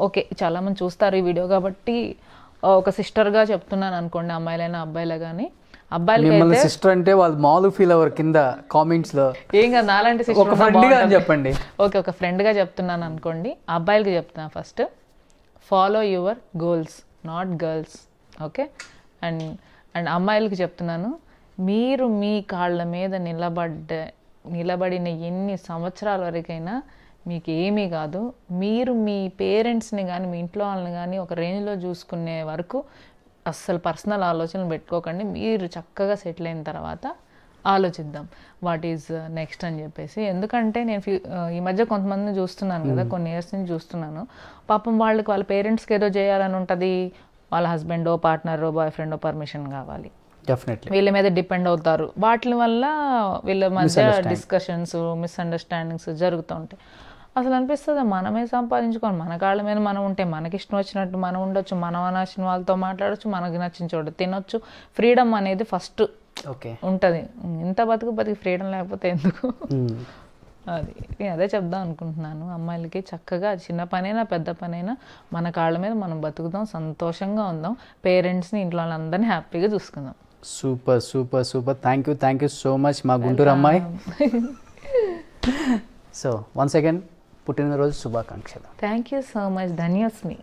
ఓకే చాలామంది చూస్తారు ఈ వీడియో కాబట్టి uh, ఒక సిస్టర్గా చెప్తున్నాను అనుకోండి అమ్మాయిలైనా అబ్బాయిలా కానీ అబ్బాయిలు సిస్టర్ అంటే వాళ్ళు మాలు ఫీల్ అవర్ కింద కామెంట్స్ లో ఏం కాదు నాలాంటి సిస్టర్ ఒక ఫ్రెండ్గా చెప్పండి ఓకే ఒక ఫ్రెండ్గా చెప్తున్నాను అనుకోండి అబ్బాయిలకి చెప్తున్నా first follow your goals not girls okay and and అమ్మాయిలకు చెప్తున్నాను మీరు మీ కాళ్ళ మీద నిలబడ్డ నిలబడిన ఎన్ని సంవత్సరాల వరకైనా మీకు ఏమీ కాదు మీరు మీ పేరెంట్స్ని కానీ మీ ఇంట్లో వాళ్ళని కానీ ఒక రేంజ్లో చూసుకునే వరకు అస్సలు పర్సనల్ ఆలోచనలు పెట్టుకోకండి మీరు చక్కగా సెటిల్ అయిన తర్వాత ఆలోచిద్దాం వాట్ ఈజ్ నెక్స్ట్ అని చెప్పేసి ఎందుకంటే నేను ఈ మధ్య కొంతమందిని చూస్తున్నాను కదా కొన్ని ఇయర్స్ నుంచి చూస్తున్నాను పాపం వాళ్ళకి వాళ్ళ పేరెంట్స్కి ఏదో చేయాలని ఉంటుంది వాళ్ళ హస్బెండో పార్ట్నరో బాయ్ ఫ్రెండో పర్మిషన్ కావాలి డెఫినెట్లీ వీళ్ళ మీద డిపెండ్ అవుతారు వాటి వల్ల వీళ్ళ మధ్య డిస్కషన్స్ మిస్అండర్స్టాండింగ్స్ జరుగుతూ ఉంటాయి అసలు అనిపిస్తుంది మనమే సంపాదించుకోవాలి మన కాళ్ళ మీద మనం ఉంటే మనకి ఇష్టం వచ్చినట్టు మనం ఉండొచ్చు మనం నచ్చిన వాళ్ళతో మాట్లాడచ్చు మనకి నచ్చిన చోటు తినొచ్చు ఫ్రీడమ్ అనేది ఫస్ట్ ఓకే ఉంటుంది ఇంత బతుకు బతికి ఫ్రీడమ్ లేకపోతే ఎందుకు అది నేను అదే చెప్దాం అనుకుంటున్నాను అమ్మాయిలకి చక్కగా చిన్న పనైనా పెద్ద పనైనా మన కాళ్ళ మీద మనం బతుకుదాం సంతోషంగా ఉందాం పేరెంట్స్ని ఇంట్లో అందరినీ హ్యాపీగా చూసుకుందాం super super super thank you thank you so much మా గుంటూరు అమ్మాయి సో వన్స్ అగైన్ పుట్టినరోజు శుభాకాంక్షలు థ్యాంక్ యూ సో మచ్ ధన్యోస్మి